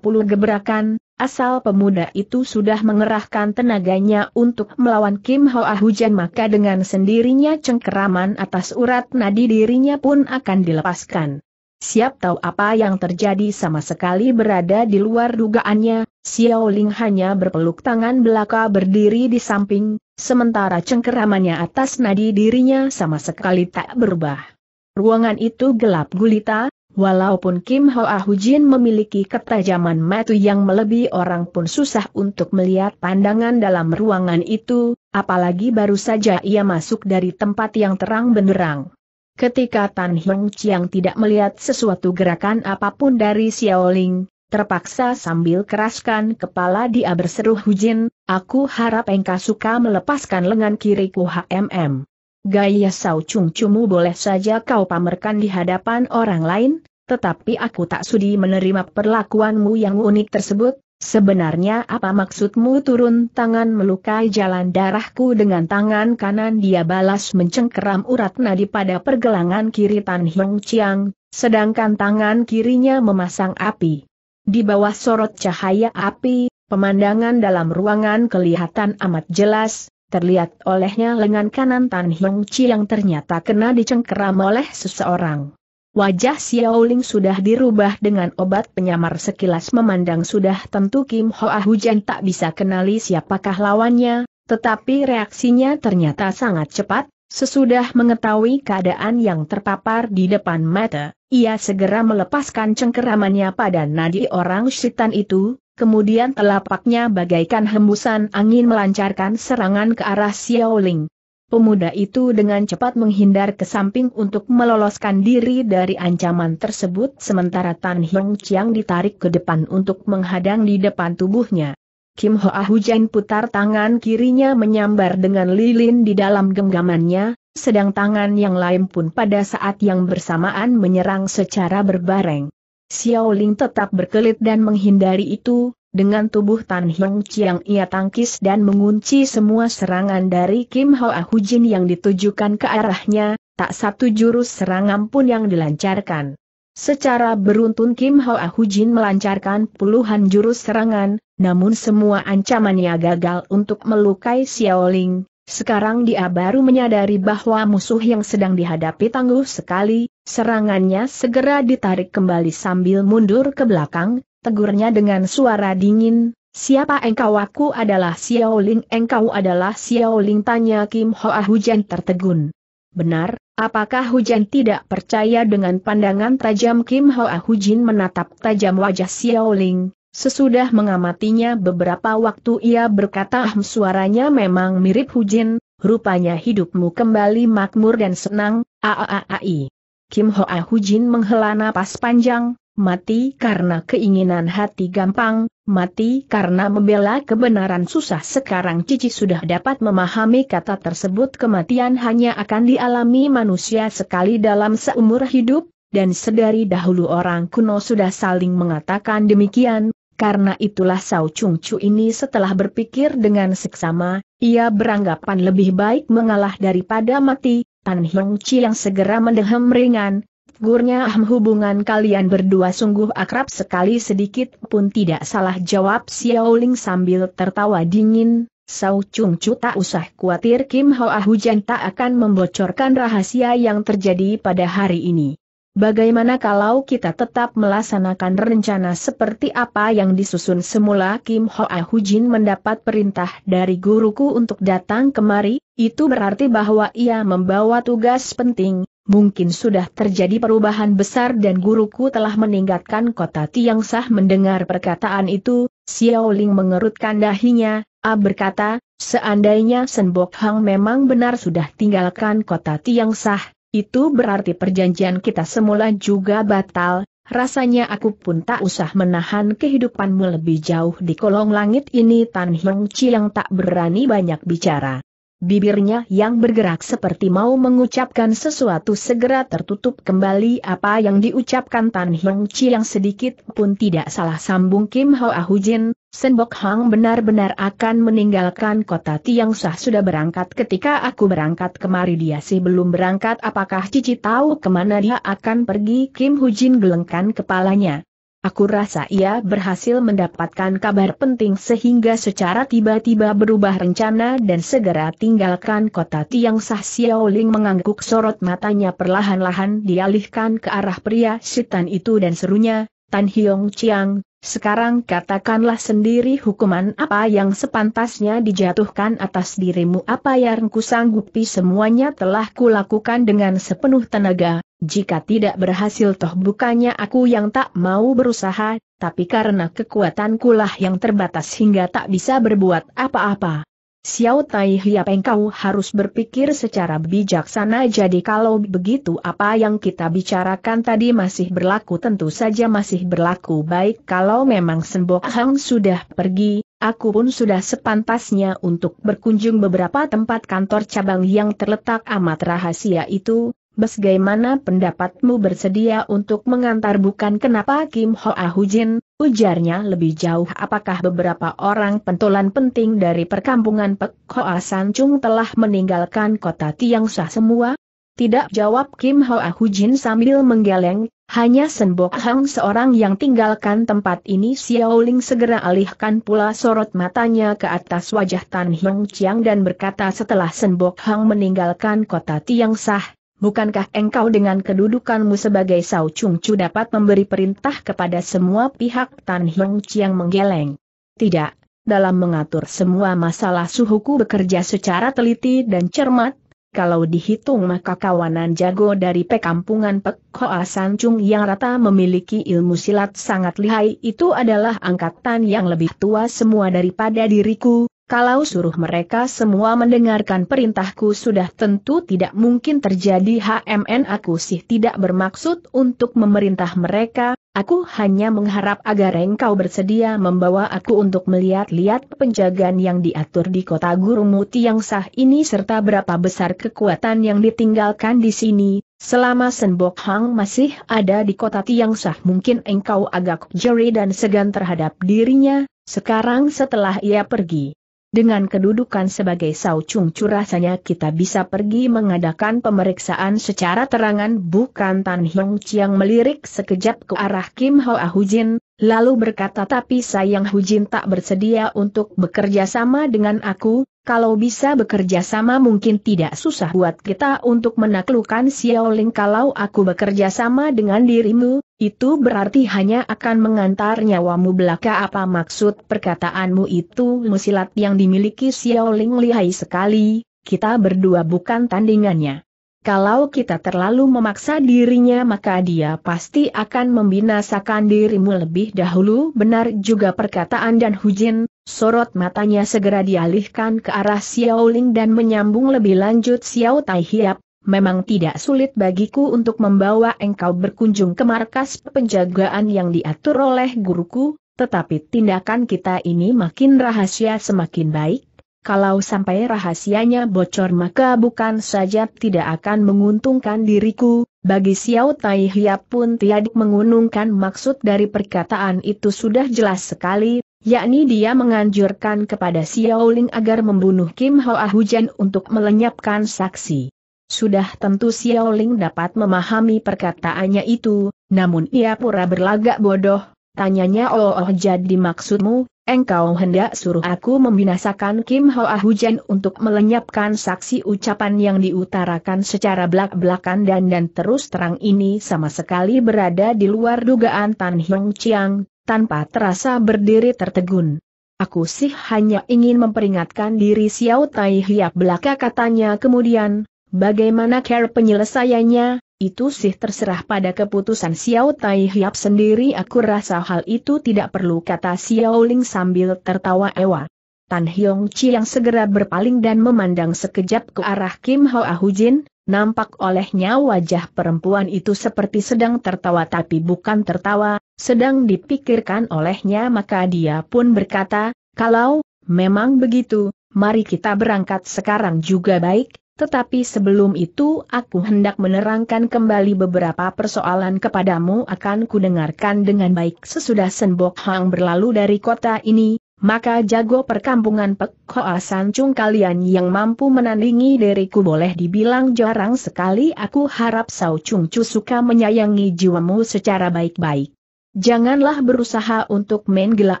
gebrakan, asal pemuda itu sudah mengerahkan tenaganya untuk melawan Kim Ahu Jin maka dengan sendirinya cengkeraman atas urat nadi dirinya pun akan dilepaskan. Siap tahu apa yang terjadi sama sekali berada di luar dugaannya, Xiao Ling hanya berpeluk tangan belaka berdiri di samping, sementara cengkeramannya atas nadi dirinya sama sekali tak berubah. Ruangan itu gelap gulita, walaupun Kim Ho Ah Jin memiliki ketajaman mata yang melebihi orang pun susah untuk melihat pandangan dalam ruangan itu, apalagi baru saja ia masuk dari tempat yang terang benderang. Ketika Tan Heng Chiang tidak melihat sesuatu gerakan apapun dari Xiaoling, terpaksa sambil keraskan kepala dia berseru Hujin, aku harap engkau suka melepaskan lengan kiriku HMM. Gaya Sao Chung Chumu boleh saja kau pamerkan di hadapan orang lain, tetapi aku tak sudi menerima perlakuanmu yang unik tersebut, Sebenarnya apa maksudmu turun tangan melukai jalan darahku dengan tangan kanan dia balas mencengkeram urat nadi pada pergelangan kiri Tan Hiong Chiang, sedangkan tangan kirinya memasang api. Di bawah sorot cahaya api, pemandangan dalam ruangan kelihatan amat jelas, terlihat olehnya lengan kanan Tan Hiong Chiang ternyata kena dicengkeram oleh seseorang. Wajah Xiaoling sudah dirubah dengan obat penyamar sekilas memandang sudah tentu Kim Hoa Hujan tak bisa kenali siapakah lawannya, tetapi reaksinya ternyata sangat cepat, sesudah mengetahui keadaan yang terpapar di depan mata, ia segera melepaskan cengkeramannya pada nadi orang syaitan itu, kemudian telapaknya bagaikan hembusan angin melancarkan serangan ke arah Xiaoling. Pemuda itu dengan cepat menghindar ke samping untuk meloloskan diri dari ancaman tersebut sementara Tan Hiong Chiang ditarik ke depan untuk menghadang di depan tubuhnya. Kim Hoa ah Hujan putar tangan kirinya menyambar dengan lilin di dalam genggamannya, sedang tangan yang lain pun pada saat yang bersamaan menyerang secara berbareng. Xiao Ling tetap berkelit dan menghindari itu, dengan tubuh Tan Hiong Chiang ia tangkis dan mengunci semua serangan dari Kim Hoa Hujin yang ditujukan ke arahnya, tak satu jurus serangan pun yang dilancarkan. Secara beruntun Kim Hoa Hujin melancarkan puluhan jurus serangan, namun semua ancamannya gagal untuk melukai Xiaoling. Sekarang dia baru menyadari bahwa musuh yang sedang dihadapi tangguh sekali, serangannya segera ditarik kembali sambil mundur ke belakang, tegurnya dengan suara dingin, siapa engkau aku adalah Xiaoling engkau adalah Xiaoling tanya Kim Hoa hujan tertegun. Benar, apakah hujan tidak percaya dengan pandangan tajam Kim Hoa Hujin menatap tajam wajah Xiaoling, sesudah mengamatinya beberapa waktu ia berkata ahm suaranya memang mirip Hujin, rupanya hidupmu kembali makmur dan senang, aaai. Kim Hoa Hujin menghela napas panjang, mati karena keinginan hati gampang, mati karena membela kebenaran susah sekarang Cici sudah dapat memahami kata tersebut kematian hanya akan dialami manusia sekali dalam seumur hidup, dan sedari dahulu orang kuno sudah saling mengatakan demikian, karena itulah Sao Chung Chu ini setelah berpikir dengan seksama, ia beranggapan lebih baik mengalah daripada mati, Tan Hiong Chi yang segera mendehem ringan, gurnya ah, hubungan kalian berdua sungguh akrab sekali sedikit pun tidak salah jawab Xiao Ling sambil tertawa dingin, Sau Chung Chu tak usah khawatir Kim Hoa Hujan tak akan membocorkan rahasia yang terjadi pada hari ini. Bagaimana kalau kita tetap melaksanakan rencana seperti apa yang disusun semula Kim Hoa Hujin mendapat perintah dari guruku untuk datang kemari, itu berarti bahwa ia membawa tugas penting, mungkin sudah terjadi perubahan besar dan guruku telah meninggalkan kota Tiang Sah mendengar perkataan itu, Xiao Ling mengerutkan dahinya, A berkata, seandainya Senbok Hang memang benar sudah tinggalkan kota Tiang Sah, itu berarti perjanjian kita semula juga batal, rasanya aku pun tak usah menahan kehidupanmu lebih jauh di kolong langit ini Tan Hong yang tak berani banyak bicara. Bibirnya yang bergerak seperti mau mengucapkan sesuatu segera tertutup kembali apa yang diucapkan Tan Hong Chi yang sedikit pun tidak salah sambung Kim Hoa ah Sen Senbok Hang benar-benar akan meninggalkan kota Tiang Sah sudah berangkat ketika aku berangkat kemari dia sih belum berangkat apakah Cici tahu kemana dia akan pergi Kim Hujin gelengkan kepalanya. Aku rasa ia berhasil mendapatkan kabar penting sehingga secara tiba-tiba berubah rencana dan segera tinggalkan kota Tiang Sah Xiaoling mengangguk sorot matanya perlahan-lahan dialihkan ke arah pria setan itu dan serunya, Tan Hiong Chiang, sekarang katakanlah sendiri hukuman apa yang sepantasnya dijatuhkan atas dirimu apa yang kusanggupi semuanya telah kulakukan dengan sepenuh tenaga, jika tidak berhasil toh bukannya aku yang tak mau berusaha, tapi karena kekuatankulah kulah yang terbatas hingga tak bisa berbuat apa-apa. Xiao Tai Hiap engkau harus berpikir secara bijaksana jadi kalau begitu apa yang kita bicarakan tadi masih berlaku tentu saja masih berlaku baik kalau memang Senbok Hang sudah pergi, aku pun sudah sepantasnya untuk berkunjung beberapa tempat kantor cabang yang terletak amat rahasia itu, Bagaimana pendapatmu bersedia untuk mengantar bukan kenapa Kim Ho Hujin, ujarnya lebih jauh apakah beberapa orang pentolan penting dari perkampungan Pek Hoa Chung telah meninggalkan kota Tiang Sa semua? Tidak jawab Kim Ho Hujin sambil menggeleng, hanya Senbok Hang seorang yang tinggalkan tempat ini Xiao Ling segera alihkan pula sorot matanya ke atas wajah Tan Hiong Chiang dan berkata setelah Senbok Hang meninggalkan kota Tiang Tiangsah, bukankah engkau dengan kedudukanmu sebagai Sao Chung Chu dapat memberi perintah kepada semua pihak Tan Hiong Chiang menggeleng? Tidak, dalam mengatur semua masalah suhuku bekerja secara teliti dan cermat, kalau dihitung maka kawanan jago dari pekampungan Pek Hoa San Chung yang rata memiliki ilmu silat sangat lihai itu adalah angkatan yang lebih tua semua daripada diriku, kalau suruh mereka semua mendengarkan perintahku sudah tentu tidak mungkin terjadi HMN aku sih tidak bermaksud untuk memerintah mereka, aku hanya mengharap agar engkau bersedia membawa aku untuk melihat-lihat penjagaan yang diatur di kota Guru Muti yang sah ini serta berapa besar kekuatan yang ditinggalkan di sini, Selama Senbok Hang masih ada di kota Tiang Sah mungkin engkau agak jeri dan segan terhadap dirinya, sekarang setelah ia pergi, dengan kedudukan sebagai saucung curasanya kita bisa pergi mengadakan pemeriksaan secara terangan bukan Tan Hong Chiang melirik sekejap ke arah Kim Hoa Jin. Lalu berkata tapi sayang Hujin tak bersedia untuk bekerja sama dengan aku, kalau bisa bekerja sama mungkin tidak susah buat kita untuk menaklukkan Xiaoling kalau aku bekerja sama dengan dirimu, itu berarti hanya akan mengantar nyawamu belaka apa maksud perkataanmu itu musilat yang dimiliki Xiaoling lihai sekali, kita berdua bukan tandingannya. Kalau kita terlalu memaksa dirinya maka dia pasti akan membinasakan dirimu lebih dahulu. Benar juga perkataan dan Hujin, sorot matanya segera dialihkan ke arah Xiaoling dan menyambung lebih lanjut Xiao Tai Hiap. Memang tidak sulit bagiku untuk membawa engkau berkunjung ke markas penjagaan yang diatur oleh guruku, tetapi tindakan kita ini makin rahasia semakin baik, kalau sampai rahasianya bocor maka bukan saja tidak akan menguntungkan diriku, bagi Xiao Tai Hia pun tiada menguntungkan. maksud dari perkataan itu sudah jelas sekali, yakni dia menganjurkan kepada Xiao Ling agar membunuh Kim Hoa Hujan untuk melenyapkan saksi. Sudah tentu Xiao Ling dapat memahami perkataannya itu, namun ia pura berlagak bodoh, tanyanya oh oh jadi maksudmu, Engkau hendak suruh aku membinasakan Kim Ho Hoa Hujan untuk melenyapkan saksi ucapan yang diutarakan secara belak-belakan dan dan terus terang ini sama sekali berada di luar dugaan Tan Hyong Chiang, tanpa terasa berdiri tertegun. Aku sih hanya ingin memperingatkan diri Xiao Tai Hiap belaka katanya kemudian, bagaimana care penyelesaiannya, itu sih terserah pada keputusan Xiao Tai Hiap sendiri aku rasa hal itu tidak perlu kata Xiao Ling sambil tertawa ewa. Tan Hiong Chi yang segera berpaling dan memandang sekejap ke arah Kim Ho Ahujin. nampak olehnya wajah perempuan itu seperti sedang tertawa tapi bukan tertawa, sedang dipikirkan olehnya maka dia pun berkata, kalau, memang begitu, mari kita berangkat sekarang juga baik, tetapi sebelum itu aku hendak menerangkan kembali beberapa persoalan kepadamu akan kudengarkan dengan baik sesudah Senbok Hang berlalu dari kota ini, maka jago perkampungan Pek Hoa Sancung kalian yang mampu menandingi diriku boleh dibilang jarang sekali aku harap Sao Chung Chu suka menyayangi jiwamu secara baik-baik. Janganlah berusaha untuk main gila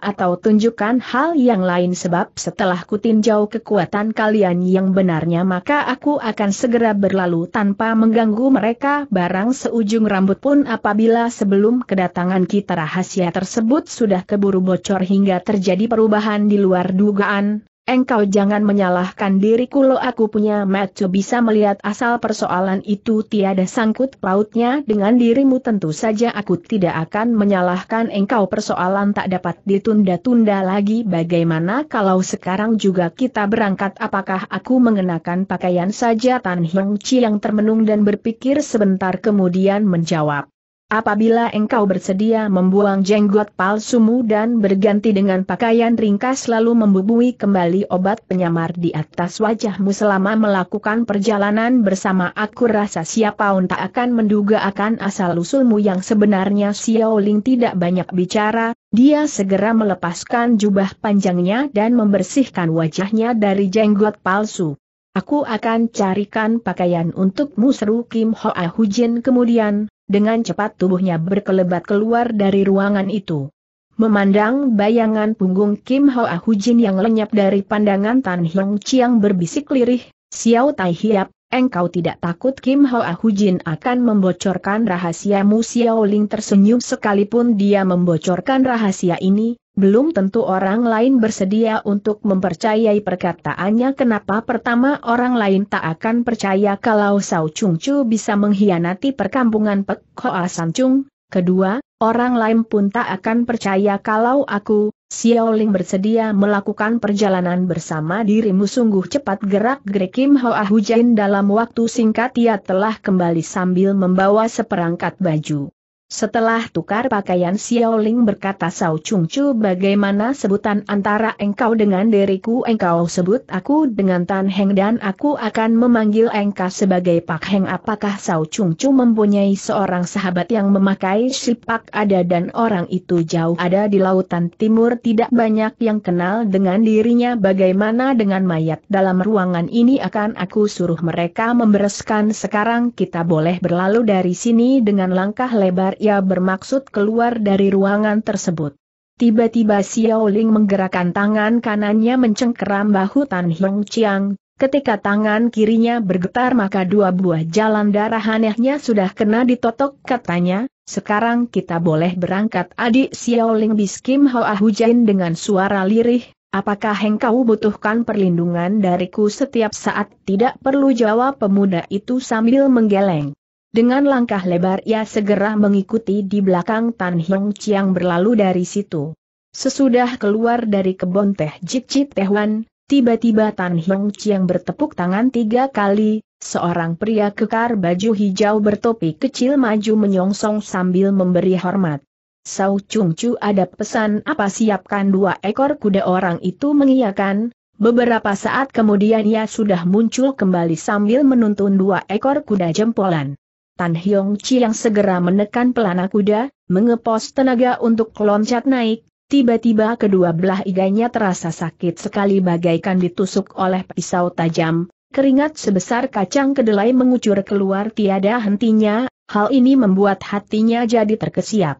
atau tunjukkan hal yang lain sebab setelah kutinjau kekuatan kalian yang benarnya maka aku akan segera berlalu tanpa mengganggu mereka barang seujung rambut pun apabila sebelum kedatangan kita rahasia tersebut sudah keburu bocor hingga terjadi perubahan di luar dugaan, Engkau jangan menyalahkan diriku lo aku punya mata bisa melihat asal persoalan itu tiada sangkut pautnya dengan dirimu tentu saja aku tidak akan menyalahkan engkau persoalan tak dapat ditunda-tunda lagi bagaimana kalau sekarang juga kita berangkat apakah aku mengenakan pakaian saja Tan Hiong Chi yang termenung dan berpikir sebentar kemudian menjawab. Apabila engkau bersedia membuang jenggot palsumu dan berganti dengan pakaian ringkas lalu membubui kembali obat penyamar di atas wajahmu selama melakukan perjalanan bersama aku rasa siapa tak akan menduga akan asal-usulmu yang sebenarnya Xiao Ling tidak banyak bicara, dia segera melepaskan jubah panjangnya dan membersihkan wajahnya dari jenggot palsu. Aku akan carikan pakaian untukmu seru Kim Hoa Hujin kemudian dengan cepat tubuhnya berkelebat keluar dari ruangan itu. Memandang bayangan punggung Kim Hoa Hujin yang lenyap dari pandangan Tan Hiong Chiang berbisik lirih, Xiao Tai Hiap, engkau tidak takut Kim Hoa Hujin akan membocorkan rahasiamu Xiao Ling tersenyum sekalipun dia membocorkan rahasia ini, belum tentu orang lain bersedia untuk mempercayai perkataannya kenapa pertama orang lain tak akan percaya kalau Sao Chung Chu bisa mengkhianati perkampungan Pek Hoa San Chung, kedua, orang lain pun tak akan percaya kalau aku, Xiao Ling bersedia melakukan perjalanan bersama dirimu sungguh cepat gerak Grekim Kim Hoa Hujain dalam waktu singkat ia telah kembali sambil membawa seperangkat baju. Setelah tukar pakaian Ling berkata Sao Chung Chu bagaimana sebutan antara engkau dengan diriku engkau sebut aku dengan Tan Heng dan aku akan memanggil engkau sebagai Pak Heng apakah Sao Chung Chu mempunyai seorang sahabat yang memakai sipak ada dan orang itu jauh ada di lautan timur tidak banyak yang kenal dengan dirinya bagaimana dengan mayat dalam ruangan ini akan aku suruh mereka membereskan sekarang kita boleh berlalu dari sini dengan langkah lebar ia bermaksud keluar dari ruangan tersebut. Tiba-tiba Xiao Ling menggerakkan tangan kanannya mencengkeram bahu Tan Hiong Chiang, ketika tangan kirinya bergetar maka dua buah jalan darah anehnya sudah kena ditotok katanya, sekarang kita boleh berangkat adik Xiao Ling biskim Hoa Hujain dengan suara lirih, apakah engkau butuhkan perlindungan dariku setiap saat tidak perlu jawab pemuda itu sambil menggeleng. Dengan langkah lebar ia segera mengikuti di belakang Tan Hiong Chiang berlalu dari situ. Sesudah keluar dari kebun teh Jip Jip Tehwan, tiba-tiba Tan Hiong Chiang bertepuk tangan tiga kali, seorang pria kekar baju hijau bertopi kecil maju menyongsong sambil memberi hormat. Sau Chung Chu ada pesan apa siapkan dua ekor kuda orang itu mengiyakan, beberapa saat kemudian ia sudah muncul kembali sambil menuntun dua ekor kuda jempolan. Tan Hyong yang segera menekan pelana kuda, mengepos tenaga untuk loncat naik, tiba-tiba kedua belah iganya terasa sakit sekali bagaikan ditusuk oleh pisau tajam, keringat sebesar kacang kedelai mengucur keluar tiada hentinya, hal ini membuat hatinya jadi terkesiap.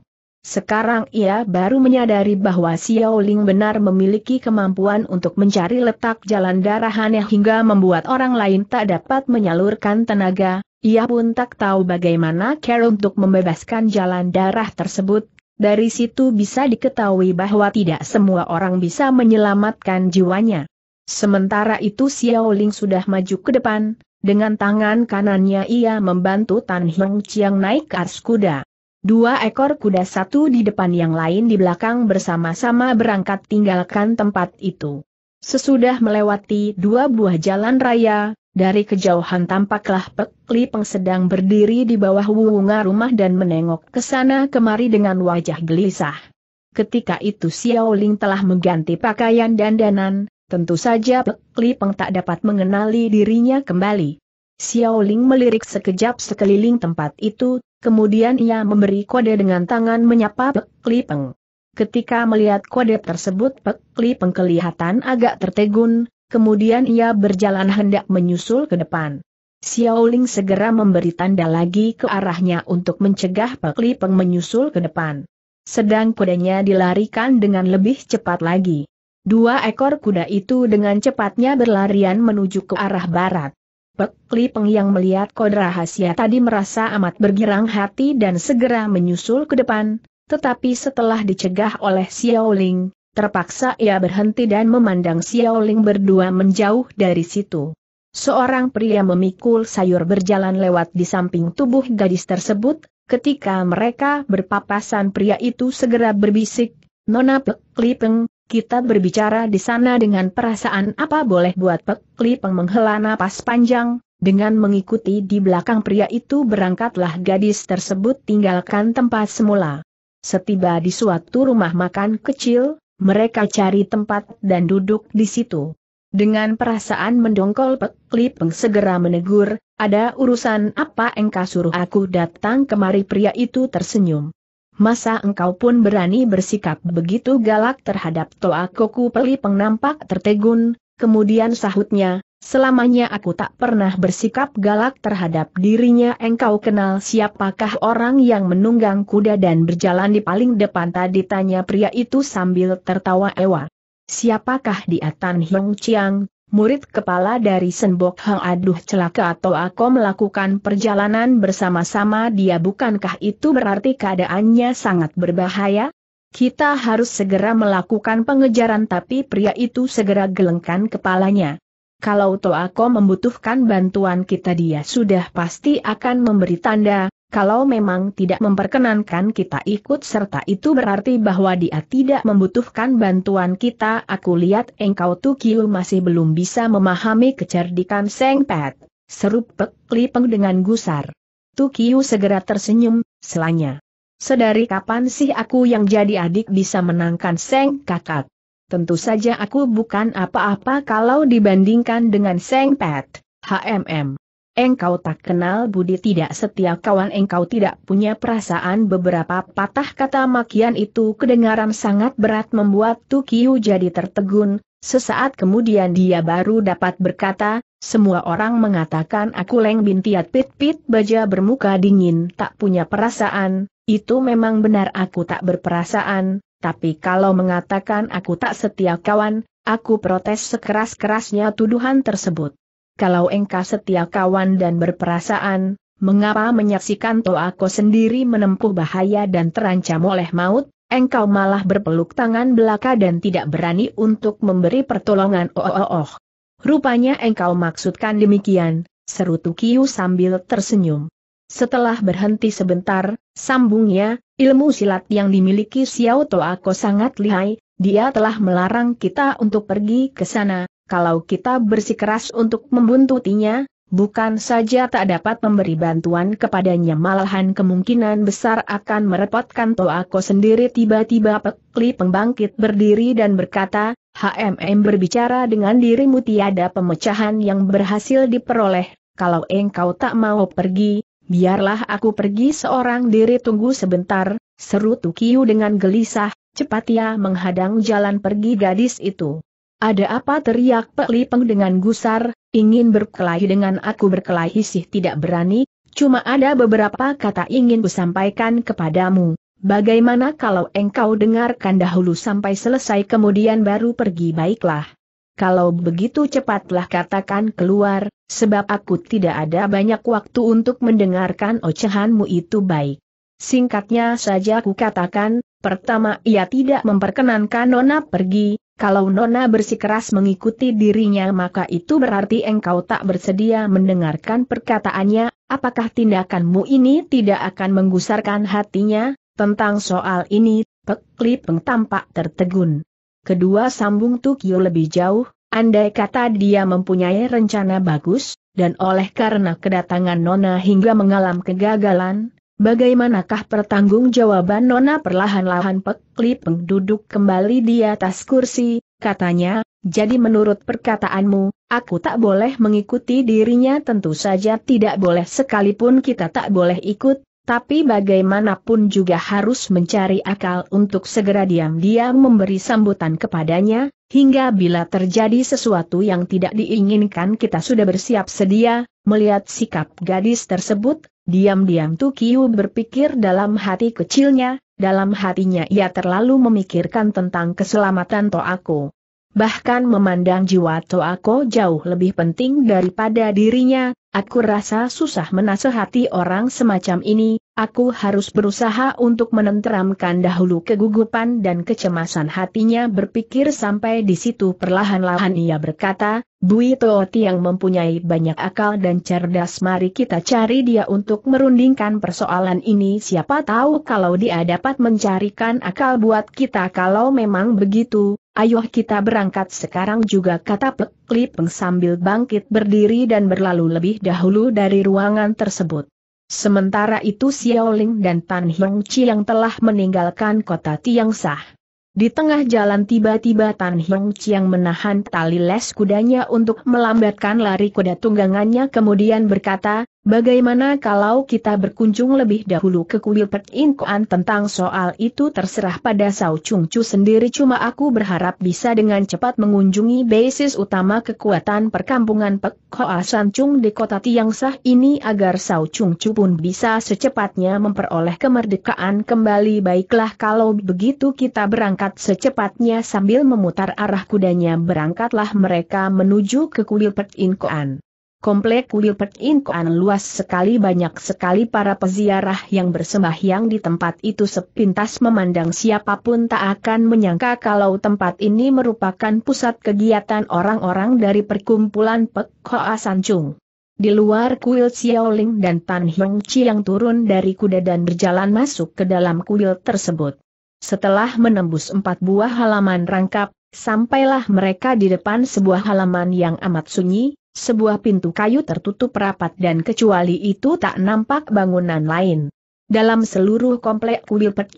Sekarang ia baru menyadari bahwa Xiao Ling benar memiliki kemampuan untuk mencari letak jalan darah aneh hingga membuat orang lain tak dapat menyalurkan tenaga, ia pun tak tahu bagaimana cara untuk membebaskan jalan darah tersebut. Dari situ bisa diketahui bahwa tidak semua orang bisa menyelamatkan jiwanya. Sementara itu Xiao Ling sudah maju ke depan, dengan tangan kanannya ia membantu Tan Hong Chiang naik ke atas kuda. Dua ekor kuda satu di depan yang lain di belakang bersama-sama berangkat tinggalkan tempat itu. Sesudah melewati dua buah jalan raya, dari kejauhan tampaklah Pek Lipeng sedang berdiri di bawah wunga rumah dan menengok ke sana kemari dengan wajah gelisah. Ketika itu Xiao Ling telah mengganti pakaian dan dandanan, tentu saja Pek Lipeng tak dapat mengenali dirinya kembali. Xiao Ling melirik sekejap sekeliling tempat itu, Kemudian ia memberi kode dengan tangan menyapa Pek Lipeng. Ketika melihat kode tersebut Pek Lipeng kelihatan agak tertegun, kemudian ia berjalan hendak menyusul ke depan. Xiaoling segera memberi tanda lagi ke arahnya untuk mencegah Pek Lipeng menyusul ke depan. Sedang kudanya dilarikan dengan lebih cepat lagi. Dua ekor kuda itu dengan cepatnya berlarian menuju ke arah barat. Li Peng yang melihat kod rahasia tadi merasa amat bergirang hati dan segera menyusul ke depan, tetapi setelah dicegah oleh Xiao Ling, terpaksa ia berhenti dan memandang Xiao Ling berdua menjauh dari situ. Seorang pria memikul sayur berjalan lewat di samping tubuh gadis tersebut, ketika mereka berpapasan pria itu segera berbisik, Nona Li Peng, kita berbicara di sana dengan perasaan apa boleh buat Pek Lipeng menghela napas panjang, dengan mengikuti di belakang pria itu berangkatlah gadis tersebut tinggalkan tempat semula. Setiba di suatu rumah makan kecil, mereka cari tempat dan duduk di situ. Dengan perasaan mendongkol Pek Lipeng segera menegur, ada urusan apa engkau suruh aku datang kemari pria itu tersenyum. Masa engkau pun berani bersikap begitu galak terhadap Toa Koku Peli pengnampak tertegun, kemudian sahutnya, selamanya aku tak pernah bersikap galak terhadap dirinya engkau kenal siapakah orang yang menunggang kuda dan berjalan di paling depan tadi tanya pria itu sambil tertawa ewa. Siapakah dia Tan Hiong Chiang, murid kepala dari Senbok Hang aduh celaka atau aku melakukan perjalanan bersama-sama dia bukankah itu berarti keadaannya sangat berbahaya? Kita harus segera melakukan pengejaran tapi pria itu segera gelengkan kepalanya. Kalau Toako membutuhkan bantuan kita dia sudah pasti akan memberi tanda, kalau memang tidak memperkenankan kita ikut serta itu berarti bahwa dia tidak membutuhkan bantuan kita. Aku lihat engkau Tukiu masih belum bisa memahami kecerdikan Seng Pet. Seru Pek Lipeng dengan gusar. Tukiu segera tersenyum, selanya. Sedari kapan sih aku yang jadi adik bisa menangkan Seng kakak? Tentu saja aku bukan apa-apa kalau dibandingkan dengan Seng Pet. HMM. Engkau tak kenal budi tidak setia kawan engkau tidak punya perasaan beberapa patah kata makian itu kedengaran sangat berat membuat Tukiu jadi tertegun, sesaat kemudian dia baru dapat berkata, semua orang mengatakan aku leng bintiat pit-pit baja bermuka dingin tak punya perasaan, itu memang benar aku tak berperasaan, tapi kalau mengatakan aku tak setia kawan, aku protes sekeras-kerasnya tuduhan tersebut kalau engkau setia kawan dan berperasaan, mengapa menyaksikan Toako sendiri menempuh bahaya dan terancam oleh maut, engkau malah berpeluk tangan belaka dan tidak berani untuk memberi pertolongan oh oh oh. Rupanya engkau maksudkan demikian, seru Tukiu sambil tersenyum. Setelah berhenti sebentar, sambungnya, ilmu silat yang dimiliki Xiao Toa Toako sangat lihai, dia telah melarang kita untuk pergi ke sana, kalau kita bersikeras untuk membuntutinya, bukan saja tak dapat memberi bantuan kepadanya malahan kemungkinan besar akan merepotkan Toako sendiri tiba-tiba Pekli pembangkit berdiri dan berkata, HMM berbicara dengan dirimu tiada pemecahan yang berhasil diperoleh, kalau engkau tak mau pergi, biarlah aku pergi seorang diri tunggu sebentar, seru Tukiu dengan gelisah, cepat ia ya menghadang jalan pergi gadis itu. Ada apa teriak Pek Lipeng dengan gusar, ingin berkelahi dengan aku berkelahi sih tidak berani, cuma ada beberapa kata ingin kusampaikan kepadamu. Bagaimana kalau engkau dengarkan dahulu sampai selesai kemudian baru pergi baiklah. Kalau begitu cepatlah katakan keluar, sebab aku tidak ada banyak waktu untuk mendengarkan ocehanmu itu baik. Singkatnya saja ku katakan, pertama ia tidak memperkenankan Nona pergi, kalau Nona bersikeras mengikuti dirinya maka itu berarti engkau tak bersedia mendengarkan perkataannya, apakah tindakanmu ini tidak akan menggusarkan hatinya, tentang soal ini, Pek tampak tertegun. Kedua sambung Tukyo lebih jauh, andai kata dia mempunyai rencana bagus, dan oleh karena kedatangan Nona hingga mengalami kegagalan, Bagaimanakah pertanggungjawaban Nona perlahan-lahan Pek Lipeng duduk kembali di atas kursi, katanya, jadi menurut perkataanmu, aku tak boleh mengikuti dirinya tentu saja tidak boleh sekalipun kita tak boleh ikut, tapi bagaimanapun juga harus mencari akal untuk segera diam-diam memberi sambutan kepadanya, hingga bila terjadi sesuatu yang tidak diinginkan kita sudah bersiap sedia, melihat sikap gadis tersebut, diam-diam Tukiu berpikir dalam hati kecilnya, dalam hatinya ia terlalu memikirkan tentang keselamatan Toaku bahkan memandang jiwa Toako jauh lebih penting daripada dirinya, aku rasa susah menasehati orang semacam ini, Aku harus berusaha untuk menenteramkan dahulu kegugupan dan kecemasan hatinya berpikir sampai di situ perlahan-lahan ia berkata, Bui Tooti yang mempunyai banyak akal dan cerdas mari kita cari dia untuk merundingkan persoalan ini siapa tahu kalau dia dapat mencarikan akal buat kita kalau memang begitu, ayo kita berangkat sekarang juga kata Pek Lipeng sambil bangkit berdiri dan berlalu lebih dahulu dari ruangan tersebut. Sementara itu Xiaoling dan Tan Chi yang telah meninggalkan kota Tiangsah. Di tengah jalan tiba-tiba Tan Chi yang menahan tali les kudanya untuk melambatkan lari kuda tunggangannya kemudian berkata, Bagaimana kalau kita berkunjung lebih dahulu ke kuil Pek tentang soal itu terserah pada Sao Chung Chu sendiri cuma aku berharap bisa dengan cepat mengunjungi basis utama kekuatan perkampungan Pek Hoa San Chung di kota Tiang Sah ini agar Sao Chung Chu pun bisa secepatnya memperoleh kemerdekaan kembali baiklah kalau begitu kita berangkat secepatnya sambil memutar arah kudanya berangkatlah mereka menuju ke kuil Pek Komplek kuil Pertinkoan luas sekali banyak sekali para peziarah yang bersembahyang di tempat itu sepintas memandang siapapun tak akan menyangka kalau tempat ini merupakan pusat kegiatan orang-orang dari perkumpulan Pek Hoa Chung. Di luar kuil Xiaoling dan Tan Hiong Chi yang turun dari kuda dan berjalan masuk ke dalam kuil tersebut. Setelah menembus empat buah halaman rangkap, sampailah mereka di depan sebuah halaman yang amat sunyi, sebuah pintu kayu tertutup rapat dan kecuali itu tak nampak bangunan lain. Dalam seluruh komplek kuil Pek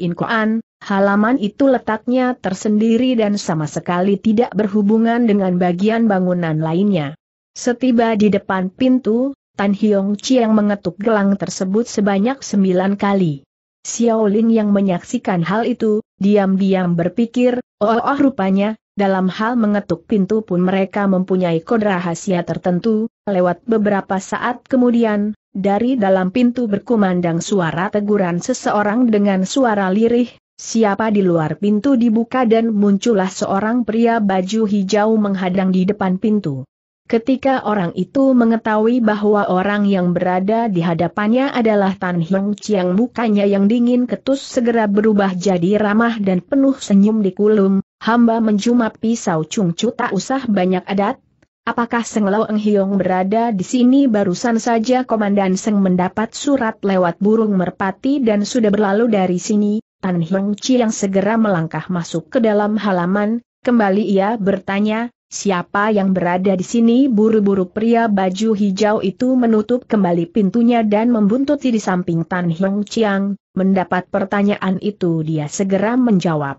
halaman itu letaknya tersendiri dan sama sekali tidak berhubungan dengan bagian bangunan lainnya. Setiba di depan pintu, Tan Hiong Chiang mengetuk gelang tersebut sebanyak sembilan kali. Xiao Ling yang menyaksikan hal itu, diam-diam berpikir, oh, oh rupanya, dalam hal mengetuk pintu pun mereka mempunyai kode rahasia tertentu, lewat beberapa saat kemudian, dari dalam pintu berkumandang suara teguran seseorang dengan suara lirih, siapa di luar pintu dibuka dan muncullah seorang pria baju hijau menghadang di depan pintu. Ketika orang itu mengetahui bahwa orang yang berada di hadapannya adalah Tan Hiong Chiang mukanya yang dingin ketus segera berubah jadi ramah dan penuh senyum di kulum, hamba menjumap pisau cungcu tak usah banyak adat. Apakah Seng Lo Eng Hiong berada di sini barusan saja Komandan Seng mendapat surat lewat burung merpati dan sudah berlalu dari sini, Tan Hiong Chi yang segera melangkah masuk ke dalam halaman, kembali ia bertanya, siapa yang berada di sini buru-buru pria baju hijau itu menutup kembali pintunya dan membuntuti di samping Tan Hiong Chiang, mendapat pertanyaan itu dia segera menjawab.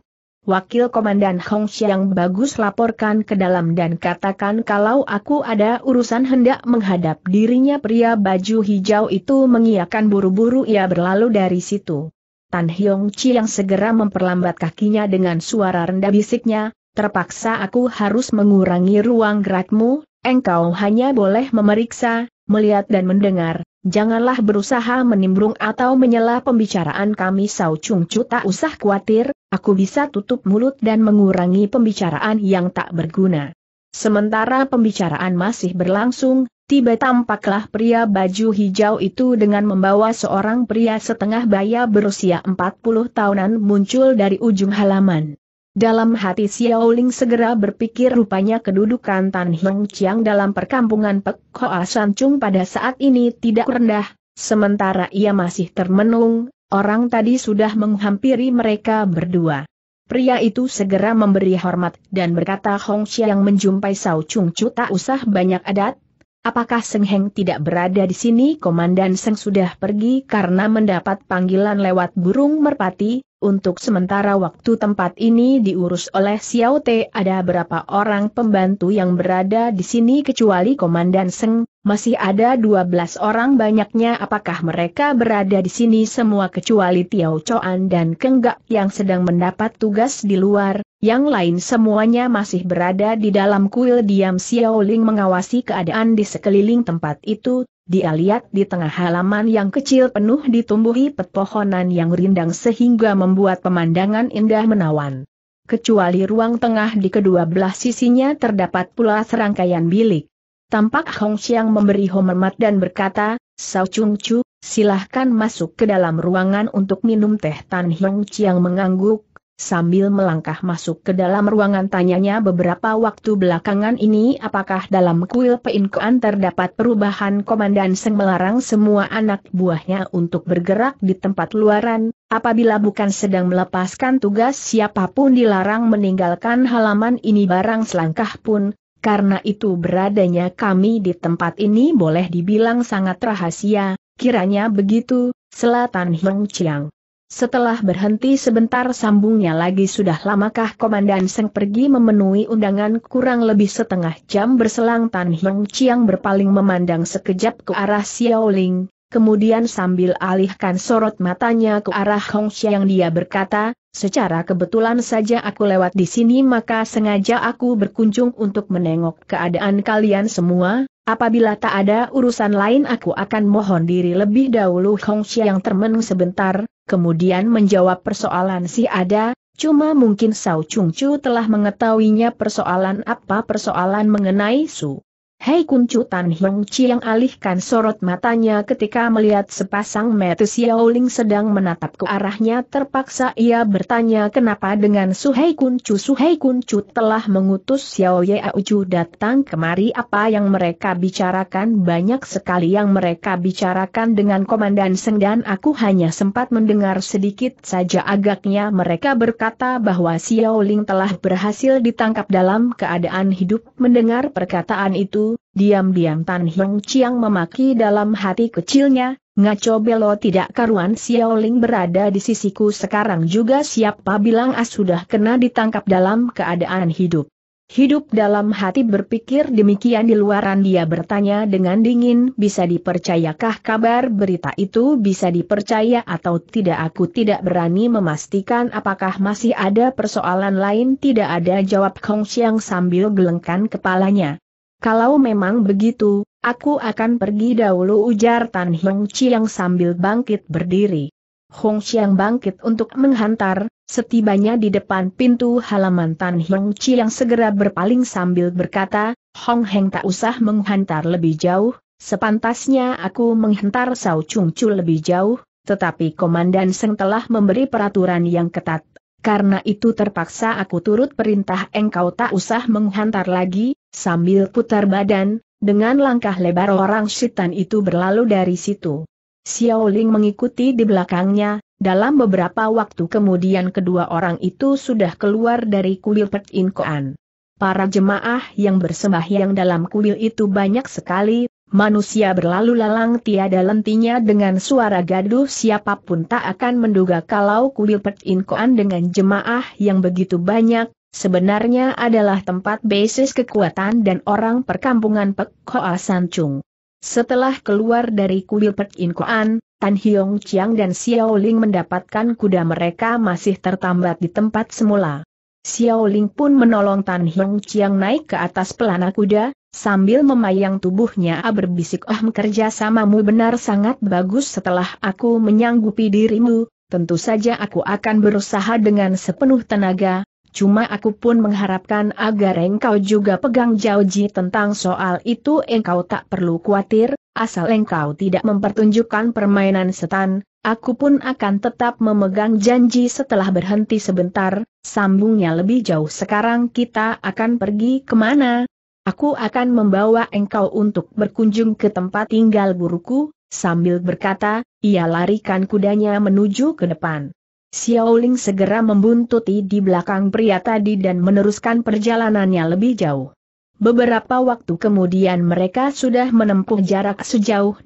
Wakil Komandan Hong Xiang bagus laporkan ke dalam dan katakan kalau aku ada urusan hendak menghadap dirinya pria baju hijau itu mengiakan buru-buru ia berlalu dari situ. Tan Hiong Chi yang segera memperlambat kakinya dengan suara rendah bisiknya, terpaksa aku harus mengurangi ruang gerakmu, engkau hanya boleh memeriksa, melihat dan mendengar, Janganlah berusaha menimbrung atau menyela pembicaraan kami Sao Chung Chu tak usah khawatir, Aku bisa tutup mulut dan mengurangi pembicaraan yang tak berguna. Sementara pembicaraan masih berlangsung, tiba tampaklah pria baju hijau itu dengan membawa seorang pria setengah baya berusia 40 tahunan muncul dari ujung halaman. Dalam hati Xiao Ling segera berpikir rupanya kedudukan Tan Hiong Chiang dalam perkampungan Pek Hoa San Chung pada saat ini tidak rendah, sementara ia masih termenung, Orang tadi sudah menghampiri mereka berdua. Pria itu segera memberi hormat dan berkata Hong yang menjumpai Sao Chung Chu tak usah banyak adat. Apakah Seng Heng tidak berada di sini? Komandan Seng sudah pergi karena mendapat panggilan lewat burung merpati, untuk sementara waktu tempat ini diurus oleh Xiao Te ada berapa orang pembantu yang berada di sini kecuali Komandan Seng, masih ada 12 orang banyaknya apakah mereka berada di sini semua kecuali Tiao Choan dan Kenggak yang sedang mendapat tugas di luar, yang lain semuanya masih berada di dalam kuil diam Xiao Ling mengawasi keadaan di sekeliling tempat itu, dia lihat di tengah halaman yang kecil penuh ditumbuhi pepohonan yang rindang sehingga membuat pemandangan indah menawan. Kecuali ruang tengah di kedua belah sisinya terdapat pula serangkaian bilik. Tampak Hong Xiang memberi hormat dan berkata, Sao Chung Chu, silahkan masuk ke dalam ruangan untuk minum teh Tan Hong Xiang mengangguk, sambil melangkah masuk ke dalam ruangan tanyanya beberapa waktu belakangan ini apakah dalam kuil peinkuan terdapat perubahan komandan Seng melarang semua anak buahnya untuk bergerak di tempat luaran, apabila bukan sedang melepaskan tugas siapapun dilarang meninggalkan halaman ini barang selangkah pun, karena itu beradanya kami di tempat ini boleh dibilang sangat rahasia, kiranya begitu, selatan Heng Chiang. Setelah berhenti sebentar sambungnya lagi sudah lamakah Komandan Seng pergi memenuhi undangan kurang lebih setengah jam berselang Tan Hiong Chiang berpaling memandang sekejap ke arah Xiaoling, kemudian sambil alihkan sorot matanya ke arah Hong Xiang dia berkata, secara kebetulan saja aku lewat di sini maka sengaja aku berkunjung untuk menengok keadaan kalian semua, apabila tak ada urusan lain aku akan mohon diri lebih dahulu Hong Xiang termenung sebentar, kemudian menjawab persoalan si ada, cuma mungkin Sao Chung Chu telah mengetahuinya persoalan apa persoalan mengenai Su Hei Kuncu Tan Chi yang alihkan sorot matanya ketika melihat sepasang mata Xiao Ling sedang menatap ke arahnya terpaksa ia bertanya kenapa dengan Hei Kuncu Hei Kuncu telah mengutus Xiao Ye Auju datang kemari apa yang mereka bicarakan banyak sekali yang mereka bicarakan dengan Komandan Seng dan aku hanya sempat mendengar sedikit saja agaknya mereka berkata bahwa Xiao Ling telah berhasil ditangkap dalam keadaan hidup mendengar perkataan itu diam-diam Tan Hong Chiang memaki dalam hati kecilnya, ngaco belo tidak karuan Xiao Ling berada di sisiku sekarang juga siapa bilang as ah, sudah kena ditangkap dalam keadaan hidup. Hidup dalam hati berpikir demikian di luaran dia bertanya dengan dingin bisa dipercayakah kabar berita itu bisa dipercaya atau tidak aku tidak berani memastikan apakah masih ada persoalan lain tidak ada jawab Kong Xiang sambil gelengkan kepalanya. Kalau memang begitu, aku akan pergi dahulu ujar Tan Hong Chiang sambil bangkit berdiri. Hong Chiang bangkit untuk menghantar, setibanya di depan pintu halaman Tan Hong Chiang segera berpaling sambil berkata, Hong Heng tak usah menghantar lebih jauh, sepantasnya aku menghantar Sao Chung Chu lebih jauh, tetapi Komandan Seng telah memberi peraturan yang ketat. Karena itu terpaksa aku turut perintah engkau tak usah menghantar lagi, Sambil putar badan, dengan langkah lebar orang setan itu berlalu dari situ. Xiao Ling mengikuti di belakangnya, dalam beberapa waktu kemudian kedua orang itu sudah keluar dari kuil Pek In Koan. Para jemaah yang bersembahyang dalam kuil itu banyak sekali, Manusia berlalu lalang tiada lentinya dengan suara gaduh siapapun tak akan menduga kalau kuil Pek In Koan dengan jemaah yang begitu banyak, sebenarnya adalah tempat basis kekuatan dan orang perkampungan Pek Hoa Chung. Setelah keluar dari kuil Pek In Koan, Tan Hiong Chiang dan Xiao Ling mendapatkan kuda mereka masih tertambat di tempat semula. Xiao Ling pun menolong Tan Hiong Chiang naik ke atas pelana kuda, sambil memayang tubuhnya A ah, berbisik ah oh, kerja samamu benar sangat bagus setelah aku menyanggupi dirimu, tentu saja aku akan berusaha dengan sepenuh tenaga, Cuma aku pun mengharapkan agar engkau juga pegang jauji tentang soal itu engkau tak perlu khawatir, asal engkau tidak mempertunjukkan permainan setan, aku pun akan tetap memegang janji setelah berhenti sebentar, sambungnya lebih jauh sekarang kita akan pergi kemana? Aku akan membawa engkau untuk berkunjung ke tempat tinggal buruku. sambil berkata, ia larikan kudanya menuju ke depan. Xiaoling segera membuntuti di belakang pria tadi dan meneruskan perjalanannya lebih jauh. Beberapa waktu kemudian mereka sudah menempuh jarak sejauh 20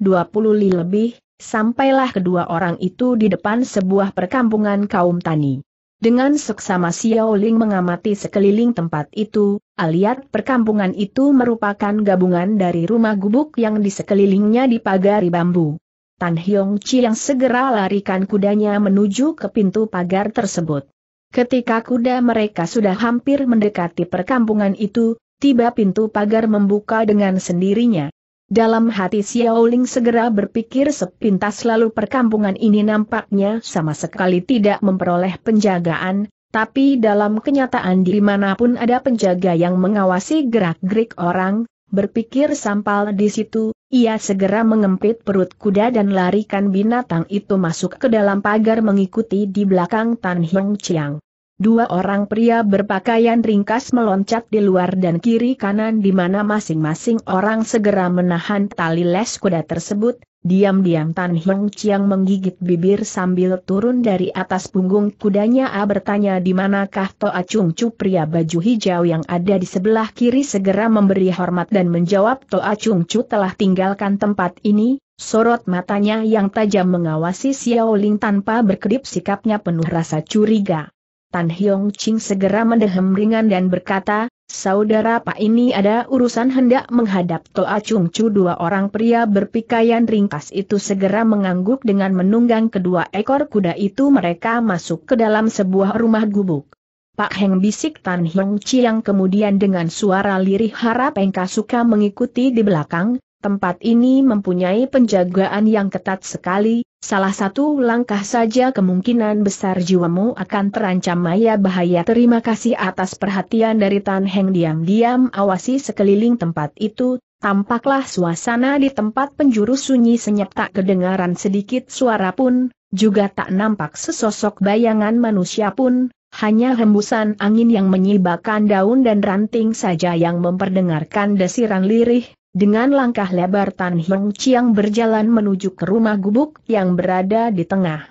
li lebih, sampailah kedua orang itu di depan sebuah perkampungan kaum tani. Dengan seksama Xiaoling mengamati sekeliling tempat itu, aliat perkampungan itu merupakan gabungan dari rumah gubuk yang di sekelilingnya dipagari bambu. Tan Hyong Chi yang segera larikan kudanya menuju ke pintu pagar tersebut. Ketika kuda mereka sudah hampir mendekati perkampungan itu, tiba pintu pagar membuka dengan sendirinya. Dalam hati Xiaoling segera berpikir sepintas lalu perkampungan ini nampaknya sama sekali tidak memperoleh penjagaan, tapi dalam kenyataan dimanapun ada penjaga yang mengawasi gerak-gerik orang, berpikir sampal di situ, ia segera mengempit perut kuda dan larikan binatang itu masuk ke dalam pagar mengikuti di belakang Tan Hiong Chiang. Dua orang pria berpakaian ringkas meloncat di luar dan kiri kanan di mana masing-masing orang segera menahan tali les kuda tersebut, diam-diam Tan Hiong Chiang menggigit bibir sambil turun dari atas punggung kudanya A bertanya di manakah Toa Chung Chu pria baju hijau yang ada di sebelah kiri segera memberi hormat dan menjawab Toa Chung Chu telah tinggalkan tempat ini, Sorot matanya yang tajam mengawasi Xiao Ling tanpa berkedip sikapnya penuh rasa curiga. Tan Hyong Ching segera mendehem ringan dan berkata, Saudara Pak ini ada urusan hendak menghadap Toa Chung Chu dua orang pria berpikaian ringkas itu segera mengangguk dengan menunggang kedua ekor kuda itu mereka masuk ke dalam sebuah rumah gubuk. Pak Heng bisik Tan Hyong Chi kemudian dengan suara lirih harap engkau suka mengikuti di belakang, tempat ini mempunyai penjagaan yang ketat sekali, salah satu langkah saja kemungkinan besar jiwamu akan terancam maya bahaya. Terima kasih atas perhatian dari Tan Heng diam-diam awasi sekeliling tempat itu, tampaklah suasana di tempat penjuru sunyi senyap tak kedengaran sedikit suara pun, juga tak nampak sesosok bayangan manusia pun, hanya hembusan angin yang menyibakkan daun dan ranting saja yang memperdengarkan desiran lirih, dengan langkah lebar Tan Heng Chiang berjalan menuju ke rumah gubuk yang berada di tengah.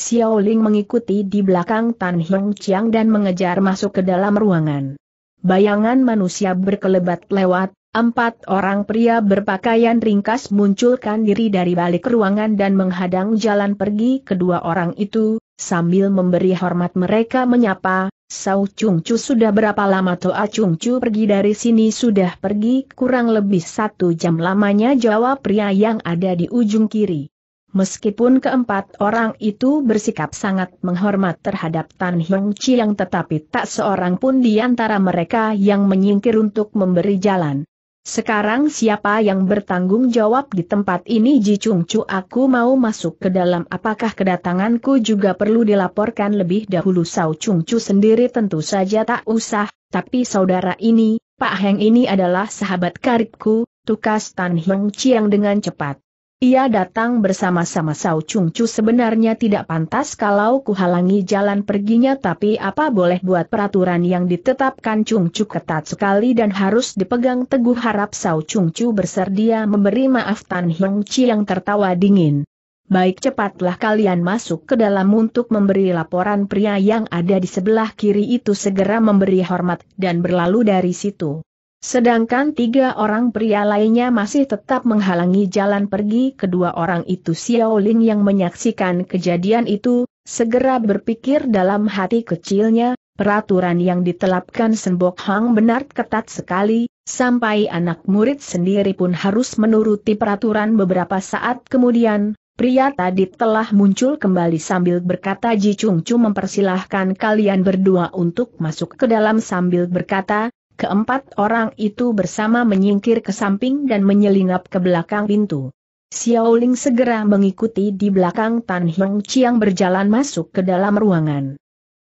Xiao Ling mengikuti di belakang Tan Heng Chiang dan mengejar masuk ke dalam ruangan. Bayangan manusia berkelebat lewat, empat orang pria berpakaian ringkas munculkan diri dari balik ruangan dan menghadang jalan pergi kedua orang itu, Sambil memberi hormat mereka menyapa, Sau Chung Chu sudah berapa lama Toa Chung Chu pergi dari sini sudah pergi kurang lebih satu jam lamanya jawab pria yang ada di ujung kiri. Meskipun keempat orang itu bersikap sangat menghormat terhadap Tan Hyung Chiang tetapi tak seorang pun di antara mereka yang menyingkir untuk memberi jalan. Sekarang siapa yang bertanggung jawab di tempat ini Ji Chung Chu aku mau masuk ke dalam apakah kedatanganku juga perlu dilaporkan lebih dahulu Sao Chung Chu sendiri tentu saja tak usah, tapi saudara ini, Pak Heng ini adalah sahabat karibku, tukas Tan Hong Chiang dengan cepat. Ia datang bersama-sama Sao Chung Chu sebenarnya tidak pantas kalau kuhalangi jalan perginya tapi apa boleh buat peraturan yang ditetapkan Chung Chu ketat sekali dan harus dipegang teguh harap Sao Chung Chu bersedia memberi maaf Tan Hong Chi yang tertawa dingin. Baik cepatlah kalian masuk ke dalam untuk memberi laporan pria yang ada di sebelah kiri itu segera memberi hormat dan berlalu dari situ. Sedangkan tiga orang pria lainnya masih tetap menghalangi jalan pergi kedua orang itu Xiao Ling yang menyaksikan kejadian itu, segera berpikir dalam hati kecilnya, peraturan yang ditelapkan Sembok Hang benar ketat sekali, sampai anak murid sendiri pun harus menuruti peraturan beberapa saat kemudian, Pria tadi telah muncul kembali sambil berkata Ji Chung Chu mempersilahkan kalian berdua untuk masuk ke dalam sambil berkata, Keempat orang itu bersama menyingkir ke samping dan menyelinap ke belakang pintu. Xiaoling segera mengikuti di belakang Tan Hong Chiang berjalan masuk ke dalam ruangan.